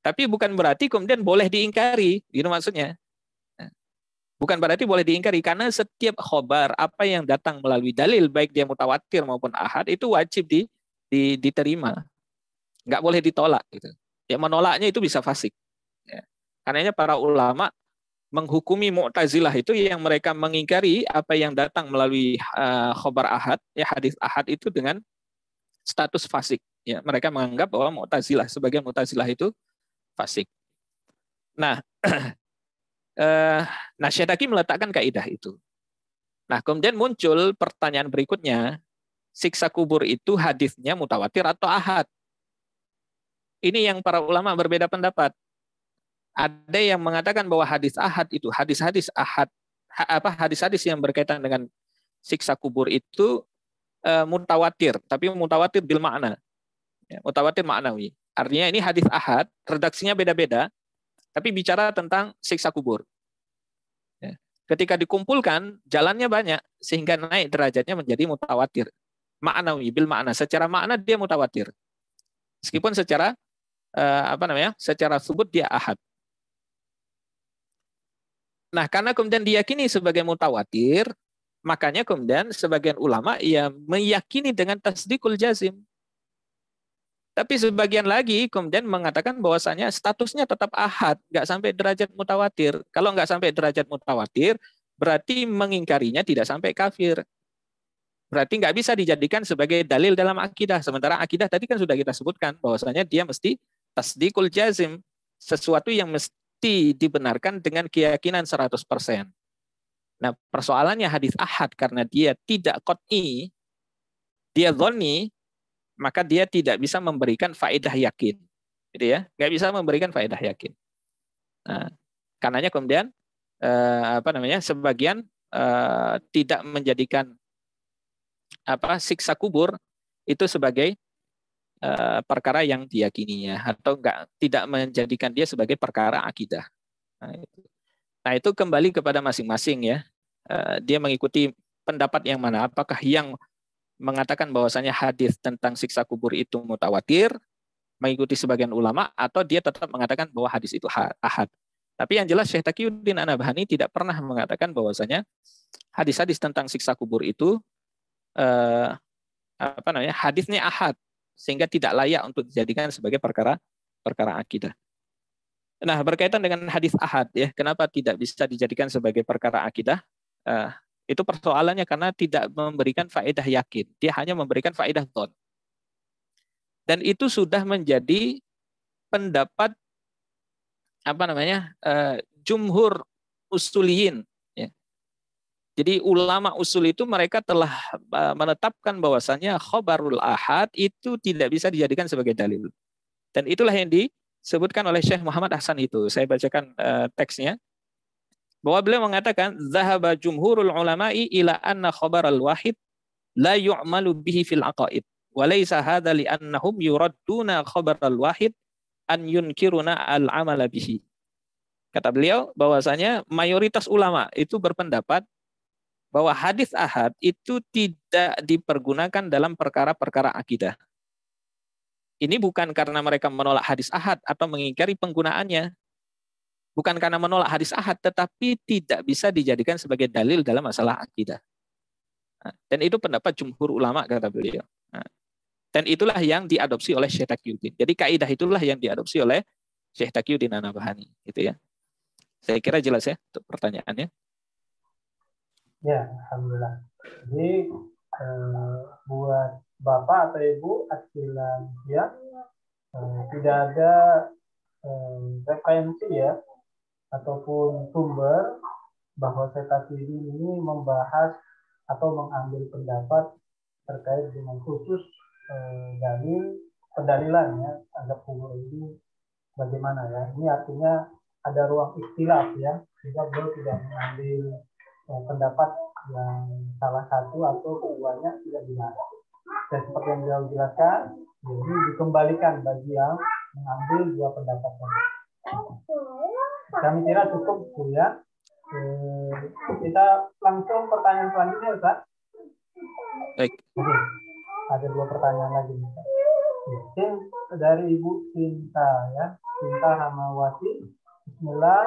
Tapi bukan berarti kemudian boleh diingkari, itu maksudnya. Nah, bukan berarti boleh diingkari karena setiap khobar apa yang datang melalui dalil baik dia mutawatir maupun ahad itu wajib di, di diterima, nggak boleh ditolak gitu. Yang menolaknya itu bisa fasik. Ya. Karenanya para ulama menghukumi mu'tazilah itu yang mereka mengingkari apa yang datang melalui eh, khobar ahad ya hadis ahad itu dengan status fasik. Ya, mereka menganggap bahwa mu'tazilah sebagian mu'tazilah itu fasik. Nah, <clears throat> eh, nah meletakkan kaidah itu. Nah, kemudian muncul pertanyaan berikutnya, siksa kubur itu hadisnya mutawatir atau ahad? Ini yang para ulama berbeda pendapat. Ada yang mengatakan bahwa hadis ahad itu hadis-hadis ahad apa hadis-hadis yang berkaitan dengan siksa kubur itu e, mutawatir, tapi mutawatir bil makna. Ya, mutawatir maknawi. Artinya ini hadis ahad, redaksinya beda-beda, tapi bicara tentang siksa kubur. Ya. Ketika dikumpulkan, jalannya banyak, sehingga naik derajatnya menjadi mutawatir. makna wibil makna. Secara makna dia mutawatir. Meskipun secara eh, apa namanya? Secara subut dia ahad. Nah, karena kemudian diyakini sebagai mutawatir, makanya kemudian sebagian ulama ya meyakini dengan tasdikul jazim. Tapi sebagian lagi kemudian mengatakan bahwasanya statusnya tetap ahad, nggak sampai derajat mutawatir. Kalau nggak sampai derajat mutawatir, berarti mengingkarinya tidak sampai kafir. Berarti nggak bisa dijadikan sebagai dalil dalam akidah. Sementara akidah tadi kan sudah kita sebutkan bahwasanya dia mesti tasdikul jazim, sesuatu yang mesti dibenarkan dengan keyakinan 100%. Nah, persoalannya hadis ahad karena dia tidak qat'i, dia dhoni, maka dia tidak bisa memberikan faedah yakin. Gitu ya, nggak bisa memberikan faedah yakin. Nah, karenanya kemudian eh, apa namanya sebagian eh, tidak menjadikan apa siksa kubur itu sebagai eh, perkara yang diyakininya atau enggak tidak menjadikan dia sebagai perkara akidah. Nah itu, nah, itu kembali kepada masing-masing ya. Eh, dia mengikuti pendapat yang mana? Apakah yang mengatakan bahwasanya hadis tentang siksa kubur itu mutawatir, mengikuti sebagian ulama, atau dia tetap mengatakan bahwa hadis itu ahad. Tapi yang jelas Syekh Taqiyuddin Anabhani tidak pernah mengatakan bahwasanya hadis-hadis tentang siksa kubur itu eh, apa namanya hadisnya ahad sehingga tidak layak untuk dijadikan sebagai perkara perkara akidah. Nah berkaitan dengan hadis ahad ya, kenapa tidak bisa dijadikan sebagai perkara akidah? Eh, itu persoalannya karena tidak memberikan faedah yakin. Dia hanya memberikan faedah don. Dan itu sudah menjadi pendapat apa namanya uh, jumhur usuliyin. Ya. Jadi ulama usul itu mereka telah eh, menetapkan bahwasannya khobarul ahad itu tidak bisa dijadikan sebagai dalil. Dan itulah yang disebutkan oleh Syekh Muhammad Hasan itu. Saya bacakan uh, teksnya bahwa beliau mengatakan zahaba jumhurul ulama'i ila anna khabar al-wahid la yu'malu bihi fil aqaid wa laysa hadha li annahum yuradduna khabar al-wahid an yunkiruna al-amala bihi kata beliau bahwasanya mayoritas ulama itu berpendapat bahwa hadis ahad itu tidak dipergunakan dalam perkara-perkara akidah. Ini bukan karena mereka menolak hadis ahad atau mengingkari penggunaannya, bukan karena menolak hadis ahad, tetapi tidak bisa dijadikan sebagai dalil dalam masalah akidah. Nah, dan itu pendapat jumhur ulama kata beliau. Nah, dan itulah yang diadopsi oleh Syekh Taqiyuddin. Jadi kaidah itulah yang diadopsi oleh Syekh Taqiyuddin Anabahani, gitu ya. Saya kira jelas ya untuk pertanyaannya. Ya, alhamdulillah. Jadi eh, buat bapak atau ibu Asila ya eh, tidak ada eh, referensi ya ataupun sumber bahwa tadi ini membahas atau mengambil pendapat terkait dengan khusus eh, dalil pendalilan ya agak ini bagaimana ya ini artinya ada ruang istilah ya sehingga beliau tidak mengambil eh, pendapat yang salah satu atau keduanya tidak jelas dan seperti yang beliau jelaskan jadi dikembalikan bagi yang mengambil dua pendapat tadi. Kami kira cukup Bu ya. Eh, kita langsung pertanyaan selanjutnya Ustaz. Baik. Oke. Ada dua pertanyaan lagi. Mungkin dari Ibu Cinta ya. Cinta Hamawati. Bismillah.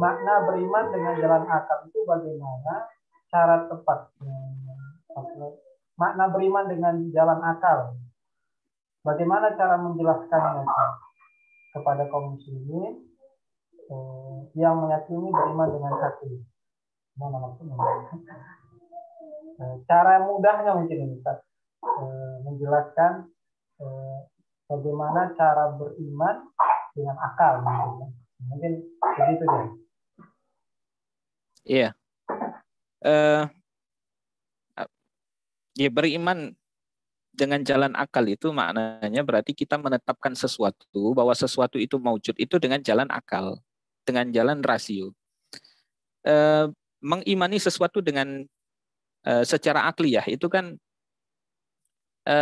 Makna beriman dengan jalan akal itu bagaimana? Cara tepat. Makna beriman dengan jalan akal. Bagaimana cara menjelaskannya kepada kaum muslimin Eh, yang meyakini beriman dengan hati. Mana maksudnya? Eh, cara mudahnya mungkin Ustaz eh, menjelaskan bagaimana cara beriman dengan akal mungkin. Mungkin begitu deh. Iya. ya beriman dengan jalan akal itu maknanya berarti kita menetapkan sesuatu bahwa sesuatu itu maujud itu dengan jalan akal dengan jalan rasio. E, mengimani sesuatu dengan e, secara akliyah itu kan e,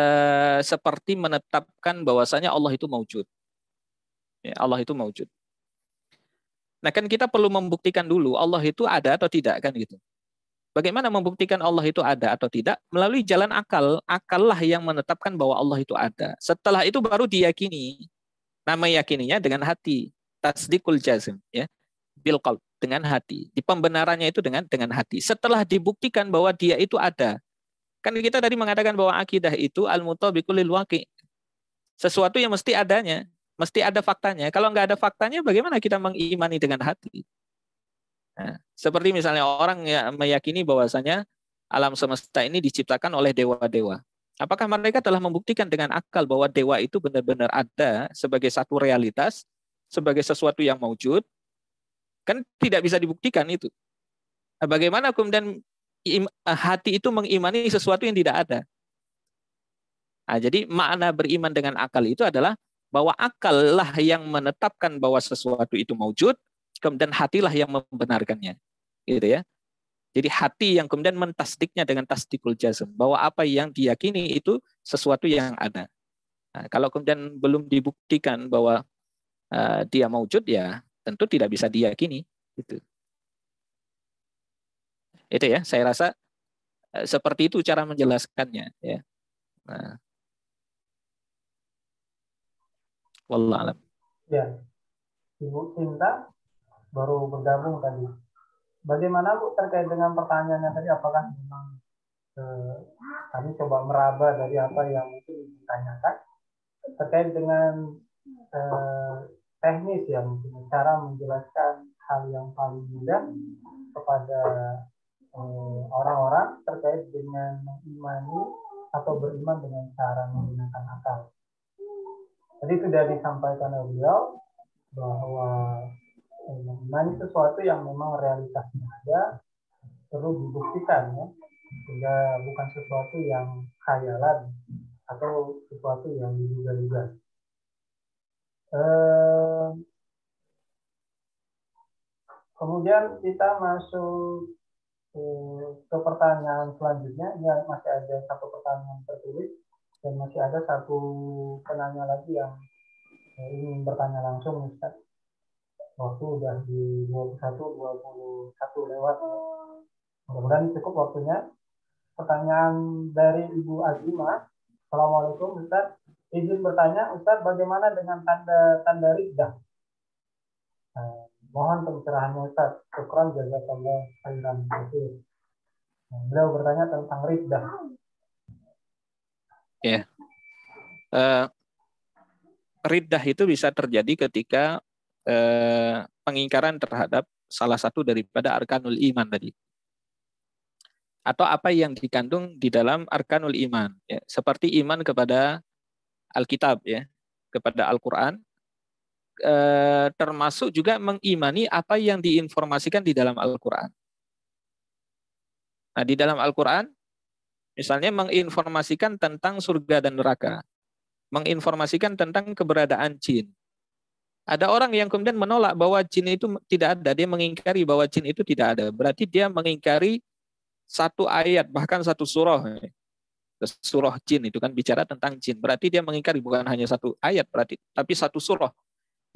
seperti menetapkan bahwasanya Allah itu maujud. Ya, Allah itu maujud. Nah kan kita perlu membuktikan dulu Allah itu ada atau tidak kan gitu. Bagaimana membuktikan Allah itu ada atau tidak? Melalui jalan akal. Akallah yang menetapkan bahwa Allah itu ada. Setelah itu baru diyakini. Nama yakininya dengan hati tasdikul jazm ya bil qalb dengan hati. Di pembenarannya itu dengan dengan hati. Setelah dibuktikan bahwa dia itu ada. Kan kita tadi mengatakan bahwa akidah itu al mutabiqul lil waqi. Sesuatu yang mesti adanya, mesti ada faktanya. Kalau nggak ada faktanya bagaimana kita mengimani dengan hati? Nah, seperti misalnya orang yang meyakini bahwasanya alam semesta ini diciptakan oleh dewa-dewa. Apakah mereka telah membuktikan dengan akal bahwa dewa itu benar-benar ada sebagai satu realitas sebagai sesuatu yang maujud, kan tidak bisa dibuktikan itu. Nah, bagaimana kemudian hati itu mengimani sesuatu yang tidak ada? Nah, jadi makna beriman dengan akal itu adalah bahwa akal lah yang menetapkan bahwa sesuatu itu maujud, kemudian hatilah yang membenarkannya. Gitu ya. Jadi hati yang kemudian mentasdiknya dengan tasdikul jazm bahwa apa yang diyakini itu sesuatu yang ada. Nah, kalau kemudian belum dibuktikan bahwa uh, dia mewujud ya tentu tidak bisa diyakini itu itu ya saya rasa uh, seperti itu cara menjelaskannya ya nah. Wallah alam. Ya, Ibu Cinta baru bergabung tadi. Bagaimana Bu terkait dengan pertanyaannya tadi? Apakah memang eh, kami coba meraba dari apa yang mungkin ditanyakan terkait dengan eh, teknis ya mungkin cara menjelaskan hal yang paling mudah kepada orang eh, orang-orang terkait dengan mengimani atau beriman dengan cara menggunakan akal. Jadi sudah disampaikan oleh beliau bahwa eh, sesuatu yang memang realitasnya ada perlu dibuktikan ya sehingga bukan sesuatu yang khayalan atau sesuatu yang diduga-duga kemudian kita masuk eh, ke pertanyaan selanjutnya. Ya, masih ada satu pertanyaan tertulis dan masih ada satu penanya lagi yang eh, ingin bertanya langsung, Ustaz. Waktu sudah di 21, 21 lewat. Mudah-mudahan cukup waktunya. Pertanyaan dari Ibu Azima. Assalamualaikum Ustaz izin bertanya, Ustaz bagaimana dengan tanda-tanda ridha eh, mohon pencerahannya Ustaz Syukran jazakallah khairan eh, Beliau bertanya tentang ridha Ya. Yeah. Uh, ridah itu bisa terjadi ketika uh, pengingkaran terhadap salah satu daripada arkanul iman tadi atau apa yang dikandung di dalam arkanul iman ya, seperti iman kepada Alkitab ya, kepada Al-Qur'an eh, termasuk juga mengimani apa yang diinformasikan di dalam Al-Qur'an. Nah, di dalam Al-Qur'an misalnya menginformasikan tentang surga dan neraka, menginformasikan tentang keberadaan jin. Ada orang yang kemudian menolak bahwa jin itu tidak ada, dia mengingkari bahwa jin itu tidak ada. Berarti dia mengingkari satu ayat bahkan satu surah surah jin itu kan bicara tentang jin. Berarti dia mengingkari bukan hanya satu ayat berarti tapi satu surah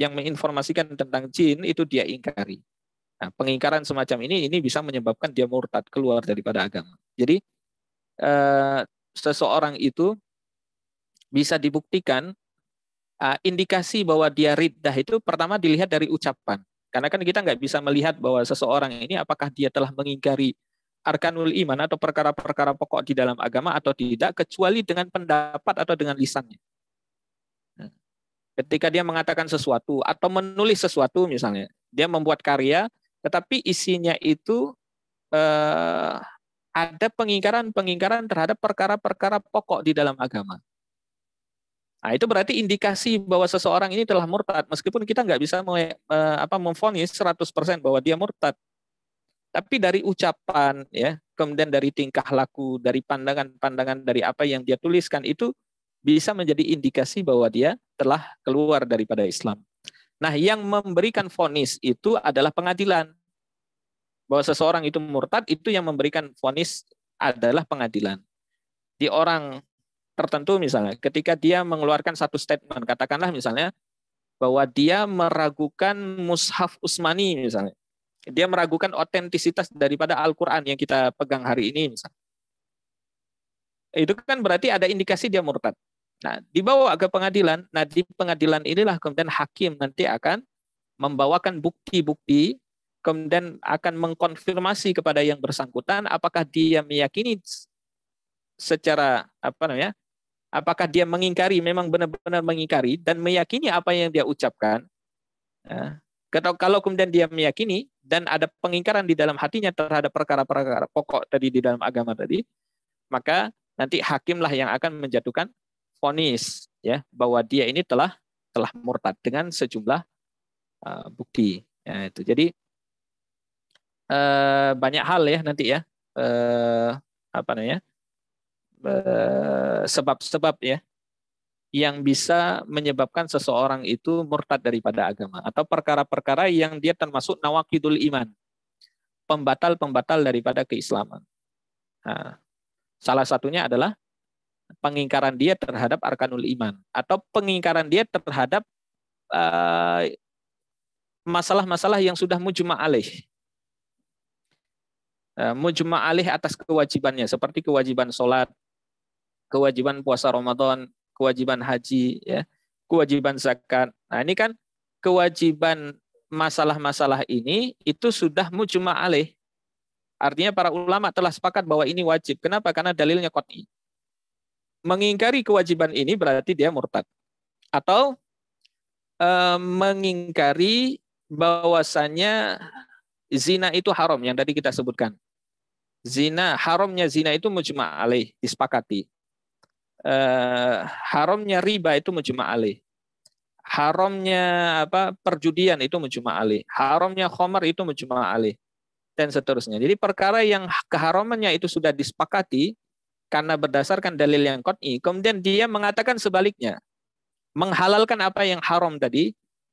yang menginformasikan tentang jin itu dia ingkari. Nah, pengingkaran semacam ini ini bisa menyebabkan dia murtad keluar daripada agama. Jadi eh, seseorang itu bisa dibuktikan eh, indikasi bahwa dia riddah itu pertama dilihat dari ucapan. Karena kan kita nggak bisa melihat bahwa seseorang ini apakah dia telah mengingkari arkanul iman atau perkara-perkara pokok di dalam agama atau tidak kecuali dengan pendapat atau dengan lisannya. Hmm. ketika dia mengatakan sesuatu atau menulis sesuatu misalnya, dia membuat karya tetapi isinya itu eh, ada pengingkaran-pengingkaran terhadap perkara-perkara pokok di dalam agama. Nah, itu berarti indikasi bahwa seseorang ini telah murtad meskipun kita nggak bisa me, eh, apa memfonis 100% bahwa dia murtad tapi dari ucapan ya, kemudian dari tingkah laku, dari pandangan-pandangan dari apa yang dia tuliskan itu bisa menjadi indikasi bahwa dia telah keluar daripada Islam. Nah, yang memberikan vonis itu adalah pengadilan. Bahwa seseorang itu murtad itu yang memberikan vonis adalah pengadilan. Di orang tertentu misalnya, ketika dia mengeluarkan satu statement, katakanlah misalnya bahwa dia meragukan mushaf Usmani misalnya dia meragukan otentisitas daripada Al-Quran yang kita pegang hari ini misalnya. Itu kan berarti ada indikasi dia murtad. Nah, dibawa ke pengadilan. Nah, di pengadilan inilah kemudian hakim nanti akan membawakan bukti-bukti kemudian akan mengkonfirmasi kepada yang bersangkutan apakah dia meyakini secara apa namanya apakah dia mengingkari memang benar-benar mengingkari dan meyakini apa yang dia ucapkan nah, kalau kemudian dia meyakini dan ada pengingkaran di dalam hatinya terhadap perkara-perkara pokok tadi di dalam agama tadi, maka nanti hakimlah yang akan menjatuhkan vonis ya bahwa dia ini telah telah murtad dengan sejumlah uh, bukti. Ya, itu. Jadi uh, banyak hal ya nanti ya uh, apa namanya sebab-sebab uh, ya yang bisa menyebabkan seseorang itu murtad daripada agama atau perkara-perkara yang dia termasuk nawakidul iman pembatal-pembatal daripada keislaman. Nah, salah satunya adalah pengingkaran dia terhadap arkanul iman atau pengingkaran dia terhadap eh, masalah-masalah uh, yang sudah mujma alih. Uh, eh, mujma alih atas kewajibannya seperti kewajiban sholat, kewajiban puasa Ramadan, kewajiban haji, ya, kewajiban zakat. Nah, ini kan kewajiban masalah-masalah ini itu sudah mujma alih. Artinya para ulama telah sepakat bahwa ini wajib. Kenapa? Karena dalilnya qat'i. Mengingkari kewajiban ini berarti dia murtad. Atau e, mengingkari bahwasannya zina itu haram yang tadi kita sebutkan. Zina haramnya zina itu mujma' alih, disepakati eh, haramnya riba itu mujma' alih, Haramnya apa perjudian itu mujma' alih, Haramnya khamar itu mujma' alih dan seterusnya. Jadi perkara yang keharamannya itu sudah disepakati karena berdasarkan dalil yang qat'i, kemudian dia mengatakan sebaliknya. Menghalalkan apa yang haram tadi,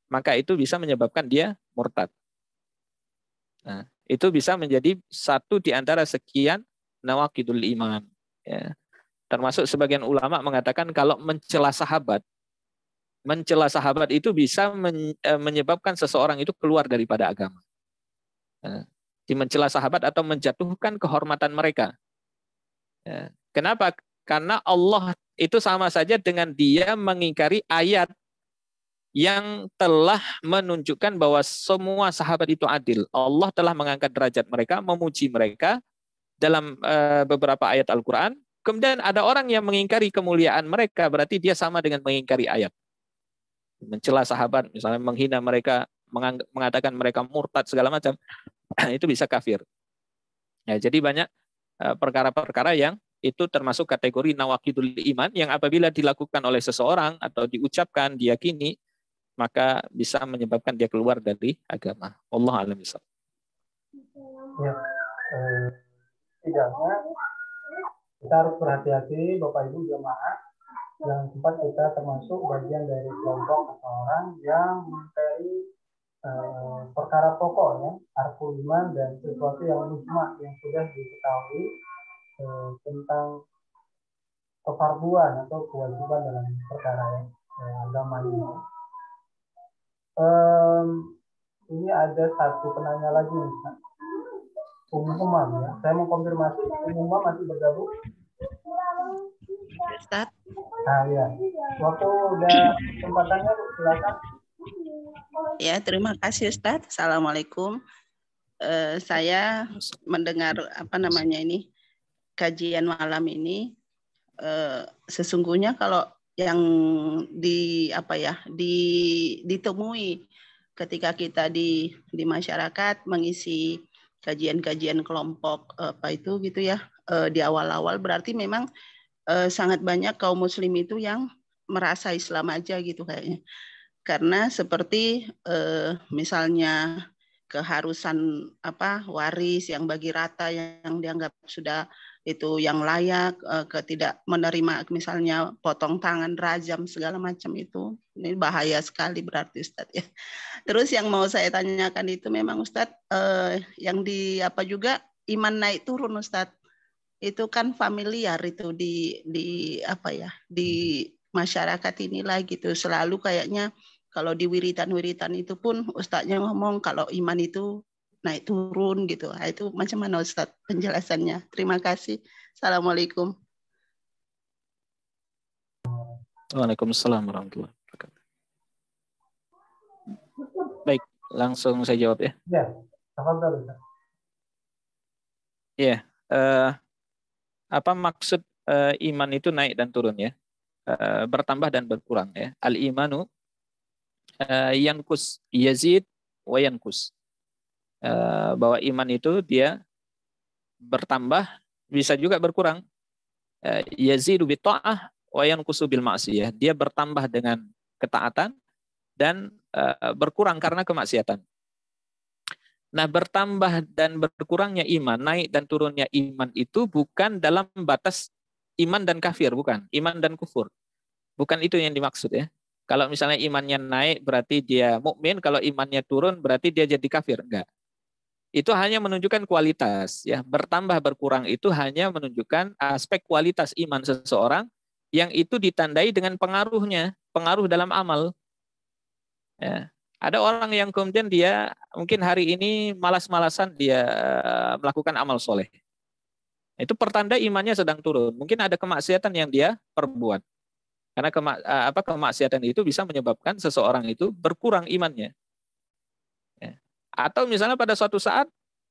maka itu bisa menyebabkan dia murtad. Nah, itu bisa menjadi satu di antara sekian nawakidul iman. Ya. Termasuk sebagian ulama mengatakan kalau mencela sahabat, mencela sahabat itu bisa eh, menyebabkan seseorang itu keluar daripada agama. Eh, di mencela sahabat atau menjatuhkan kehormatan mereka. Eh, kenapa? Karena Allah itu sama saja dengan dia mengingkari ayat yang telah menunjukkan bahwa semua sahabat itu adil. Allah telah mengangkat derajat mereka, memuji mereka dalam beberapa ayat Al-Quran, Kemudian ada orang yang mengingkari kemuliaan mereka, berarti dia sama dengan mengingkari ayat. Mencela sahabat, misalnya menghina mereka, mengatakan mereka murtad segala macam, <clears throat> itu bisa kafir. Ya, jadi banyak e, perkara-perkara yang itu termasuk kategori nawakidul iman yang apabila dilakukan oleh seseorang atau diucapkan, diyakini, maka bisa menyebabkan dia keluar dari agama. Allah alam Ya. Eh, tidaknya kita harus berhati-hati Bapak Ibu jemaah yang tempat kita termasuk bagian dari kelompok atau orang yang mencari eh, perkara pokok ya, arku iman dan sesuatu yang musma yang sudah diketahui eh, tentang kefarduan atau kewajiban dalam perkara ya, eh, agama ini. Um, ini ada satu penanya lagi, Ustaz pengumuman ya. Saya mau konfirmasi pengumuman masih bergabung. Ustaz. Ah ya. Waktu udah kesempatannya silakan. Ya, terima kasih Ustaz. Assalamualaikum. Eh, saya mendengar apa namanya ini kajian malam ini eh, sesungguhnya kalau yang di apa ya di ditemui ketika kita di di masyarakat mengisi kajian-kajian kelompok apa itu gitu ya eh, di awal-awal berarti memang eh, sangat banyak kaum muslim itu yang merasa Islam aja gitu kayaknya karena seperti eh, misalnya keharusan apa waris yang bagi rata yang dianggap sudah itu yang layak, uh, ke tidak menerima misalnya potong tangan, rajam segala macam itu. Ini bahaya sekali berarti Ustadz ya. <laughs> Terus yang mau saya tanyakan itu memang Ustadz uh, yang di apa juga iman naik turun Ustadz itu kan familiar itu di di apa ya di hmm. masyarakat inilah gitu selalu kayaknya kalau di wiritan-wiritan itu pun ustaznya ngomong kalau iman itu naik turun gitu. Nah, itu macam mana Ustadz penjelasannya? Terima kasih. Assalamualaikum. Waalaikumsalam warahmatullahi wabarakatuh. Baik, langsung saya jawab ya. Ya, Ya, uh, apa maksud uh, iman itu naik dan turun ya? Uh, bertambah dan berkurang ya. Al imanu uh, yankus yazid wa yankus. Eh, bahwa iman itu dia bertambah bisa juga berkurang eh, yazidu bi ta'ah wa yanqusu bil ma'siyah dia bertambah dengan ketaatan dan eh, berkurang karena kemaksiatan Nah, bertambah dan berkurangnya iman, naik dan turunnya iman itu bukan dalam batas iman dan kafir, bukan. Iman dan kufur. Bukan itu yang dimaksud ya. Kalau misalnya imannya naik berarti dia mukmin, kalau imannya turun berarti dia jadi kafir, enggak itu hanya menunjukkan kualitas ya bertambah berkurang itu hanya menunjukkan aspek kualitas iman seseorang yang itu ditandai dengan pengaruhnya pengaruh dalam amal ya ada orang yang kemudian dia mungkin hari ini malas-malasan dia eh, melakukan amal soleh itu pertanda imannya sedang turun mungkin ada kemaksiatan yang dia perbuat karena kema, eh, apa kemaksiatan itu bisa menyebabkan seseorang itu berkurang imannya atau misalnya pada suatu saat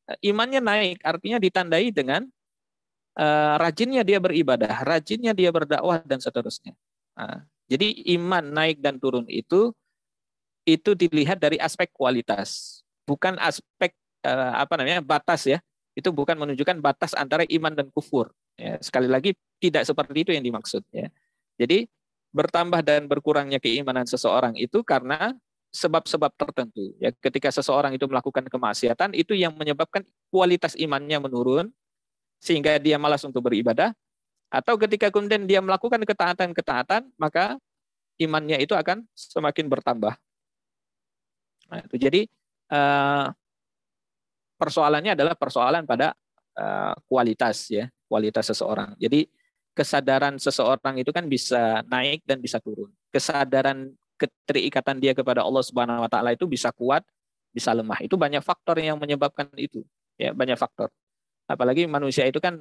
eh, imannya naik, artinya ditandai dengan eh, rajinnya dia beribadah, rajinnya dia berdakwah dan seterusnya. Nah, jadi iman naik dan turun itu itu dilihat dari aspek kualitas, bukan aspek eh, apa namanya batas ya. Itu bukan menunjukkan batas antara iman dan kufur. Ya, sekali lagi tidak seperti itu yang dimaksud ya. Jadi bertambah dan berkurangnya keimanan seseorang itu karena sebab-sebab tertentu. Ya, ketika seseorang itu melakukan kemaksiatan, itu yang menyebabkan kualitas imannya menurun, sehingga dia malas untuk beribadah. Atau ketika kemudian dia melakukan ketaatan-ketaatan, maka imannya itu akan semakin bertambah. Nah, itu. Jadi eh, persoalannya adalah persoalan pada eh, kualitas ya, kualitas seseorang. Jadi kesadaran seseorang itu kan bisa naik dan bisa turun. Kesadaran keterikatan dia kepada Allah Subhanahu wa taala itu bisa kuat, bisa lemah. Itu banyak faktor yang menyebabkan itu, ya, banyak faktor. Apalagi manusia itu kan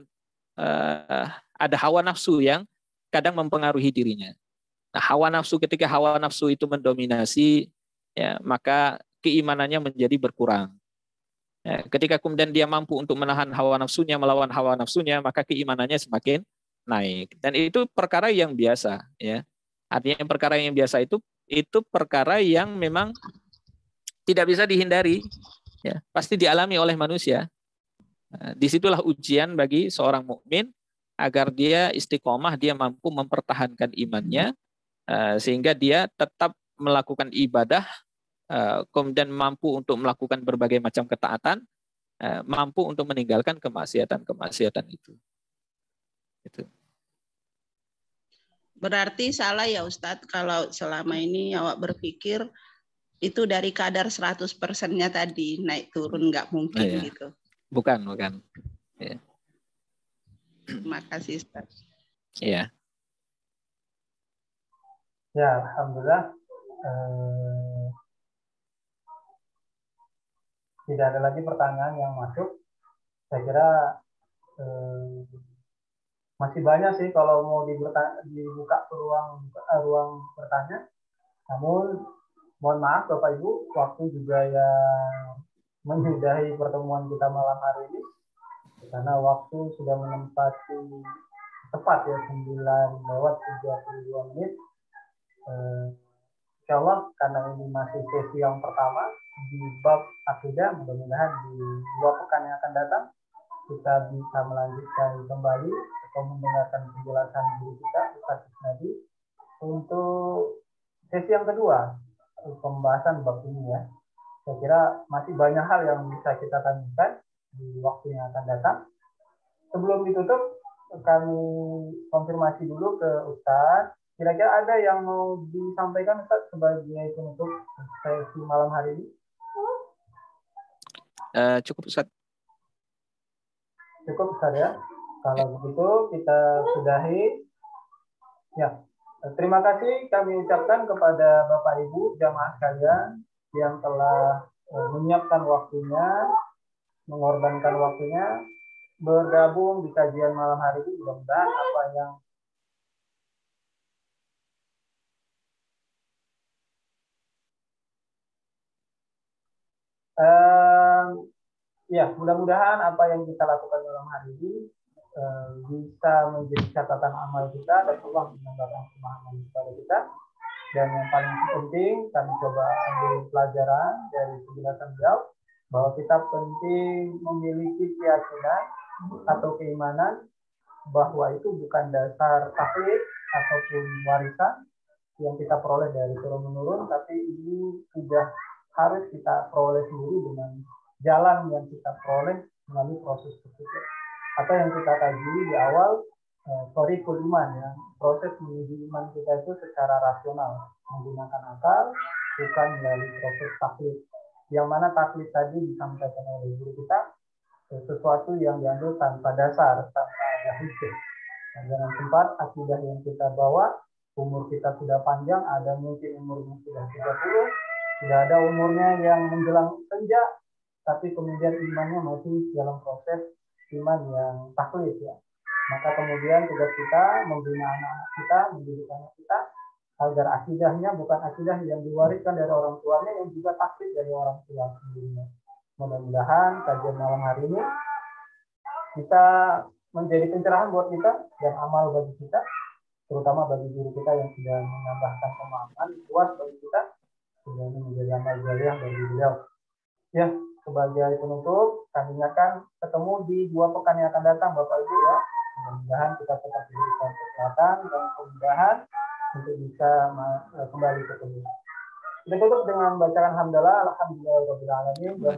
uh, ada hawa nafsu yang kadang mempengaruhi dirinya. Nah, hawa nafsu ketika hawa nafsu itu mendominasi, ya, maka keimanannya menjadi berkurang. Ya, ketika kemudian dia mampu untuk menahan hawa nafsunya, melawan hawa nafsunya, maka keimanannya semakin naik. Dan itu perkara yang biasa, ya. Artinya perkara yang biasa itu itu perkara yang memang tidak bisa dihindari, ya pasti dialami oleh manusia. Nah, disitulah ujian bagi seorang mukmin agar dia istiqomah, dia mampu mempertahankan imannya eh, sehingga dia tetap melakukan ibadah, eh, kemudian mampu untuk melakukan berbagai macam ketaatan, eh, mampu untuk meninggalkan kemaksiatan-kemaksiatan itu. Itu. Berarti salah ya Ustadz kalau selama ini awak berpikir itu dari kadar 100 persennya tadi naik turun nggak mungkin oh, iya. gitu. Bukan, bukan. Ya. Terima kasih Ustadz. Iya. Ya, Alhamdulillah. Eh, tidak ada lagi pertanyaan yang masuk. Saya kira eh, masih banyak sih kalau mau dibuka, dibuka ruang eh, ruang bertanya. Namun mohon maaf Bapak Ibu, waktu juga yang menyudahi pertemuan kita malam hari ini karena waktu sudah menempati tepat ya 9 lewat 32 menit. Eh, insya Allah karena ini masih sesi yang pertama di bab akidah mudah-mudahan di dua pekan yang akan datang kita bisa melanjutkan kembali atau mendengarkan penjelasan guru kita Ustaz Nadi untuk sesi yang kedua pembahasan bab ini ya. Saya kira masih banyak hal yang bisa kita tanyakan di waktu yang akan datang. Sebelum ditutup, kami konfirmasi dulu ke Ustaz. Kira-kira ada yang mau disampaikan Ustaz sebagai penutup sesi malam hari ini? Uh, cukup Ustaz cukup besar ya. Kalau begitu kita sudahi. Ya, terima kasih kami ucapkan kepada Bapak Ibu jamaah sekalian yang telah eh, menyiapkan waktunya, mengorbankan waktunya, bergabung di kajian malam hari ini. Mudah-mudahan apa yang Um, ya mudah-mudahan apa yang kita lakukan dalam hari ini eh, bisa menjadi catatan amal kita dan Allah menambahkan pemahaman kepada kita dan yang paling penting kami coba ambil pelajaran dari penjelasan beliau bahwa kita penting memiliki keyakinan atau keimanan bahwa itu bukan dasar taklid ataupun warisan yang kita peroleh dari turun menurun tapi ini sudah harus kita peroleh sendiri dengan jalan yang kita peroleh melalui proses berpikir atau yang kita kaji di awal eh, kuliman ya proses menuju iman kita itu secara rasional menggunakan akal bukan melalui proses taklid yang mana taklid tadi disampaikan oleh guru kita sesuatu yang diambil tanpa dasar tanpa ada hujah nah, jangan sempat akidah yang kita bawa umur kita sudah panjang ada mungkin umurnya sudah 30 tidak ada umurnya yang menjelang senja tapi kemudian imannya masih dalam proses iman yang taklid ya. Maka kemudian tugas kita membina anak kita, mendidik anak kita agar akidahnya bukan akidah yang diwariskan dari orang tuanya yang juga taklid dari orang tua sendirinya. Mudah-mudahan kajian malam hari ini kita menjadi pencerahan buat kita dan amal bagi kita, terutama bagi diri kita yang sudah menambahkan pemahaman luas bagi kita, sehingga menjadi amal jariah bagi beliau. Ya, sebagai penutup, kami akan ketemu di dua pekan yang akan datang, Bapak Ibu ya. Mudah-mudahan kita tetap diberikan kesehatan dan kemudahan untuk bisa eh, kembali ketemu. Kita tutup dengan bacaan hamdalah, alhamdulillah,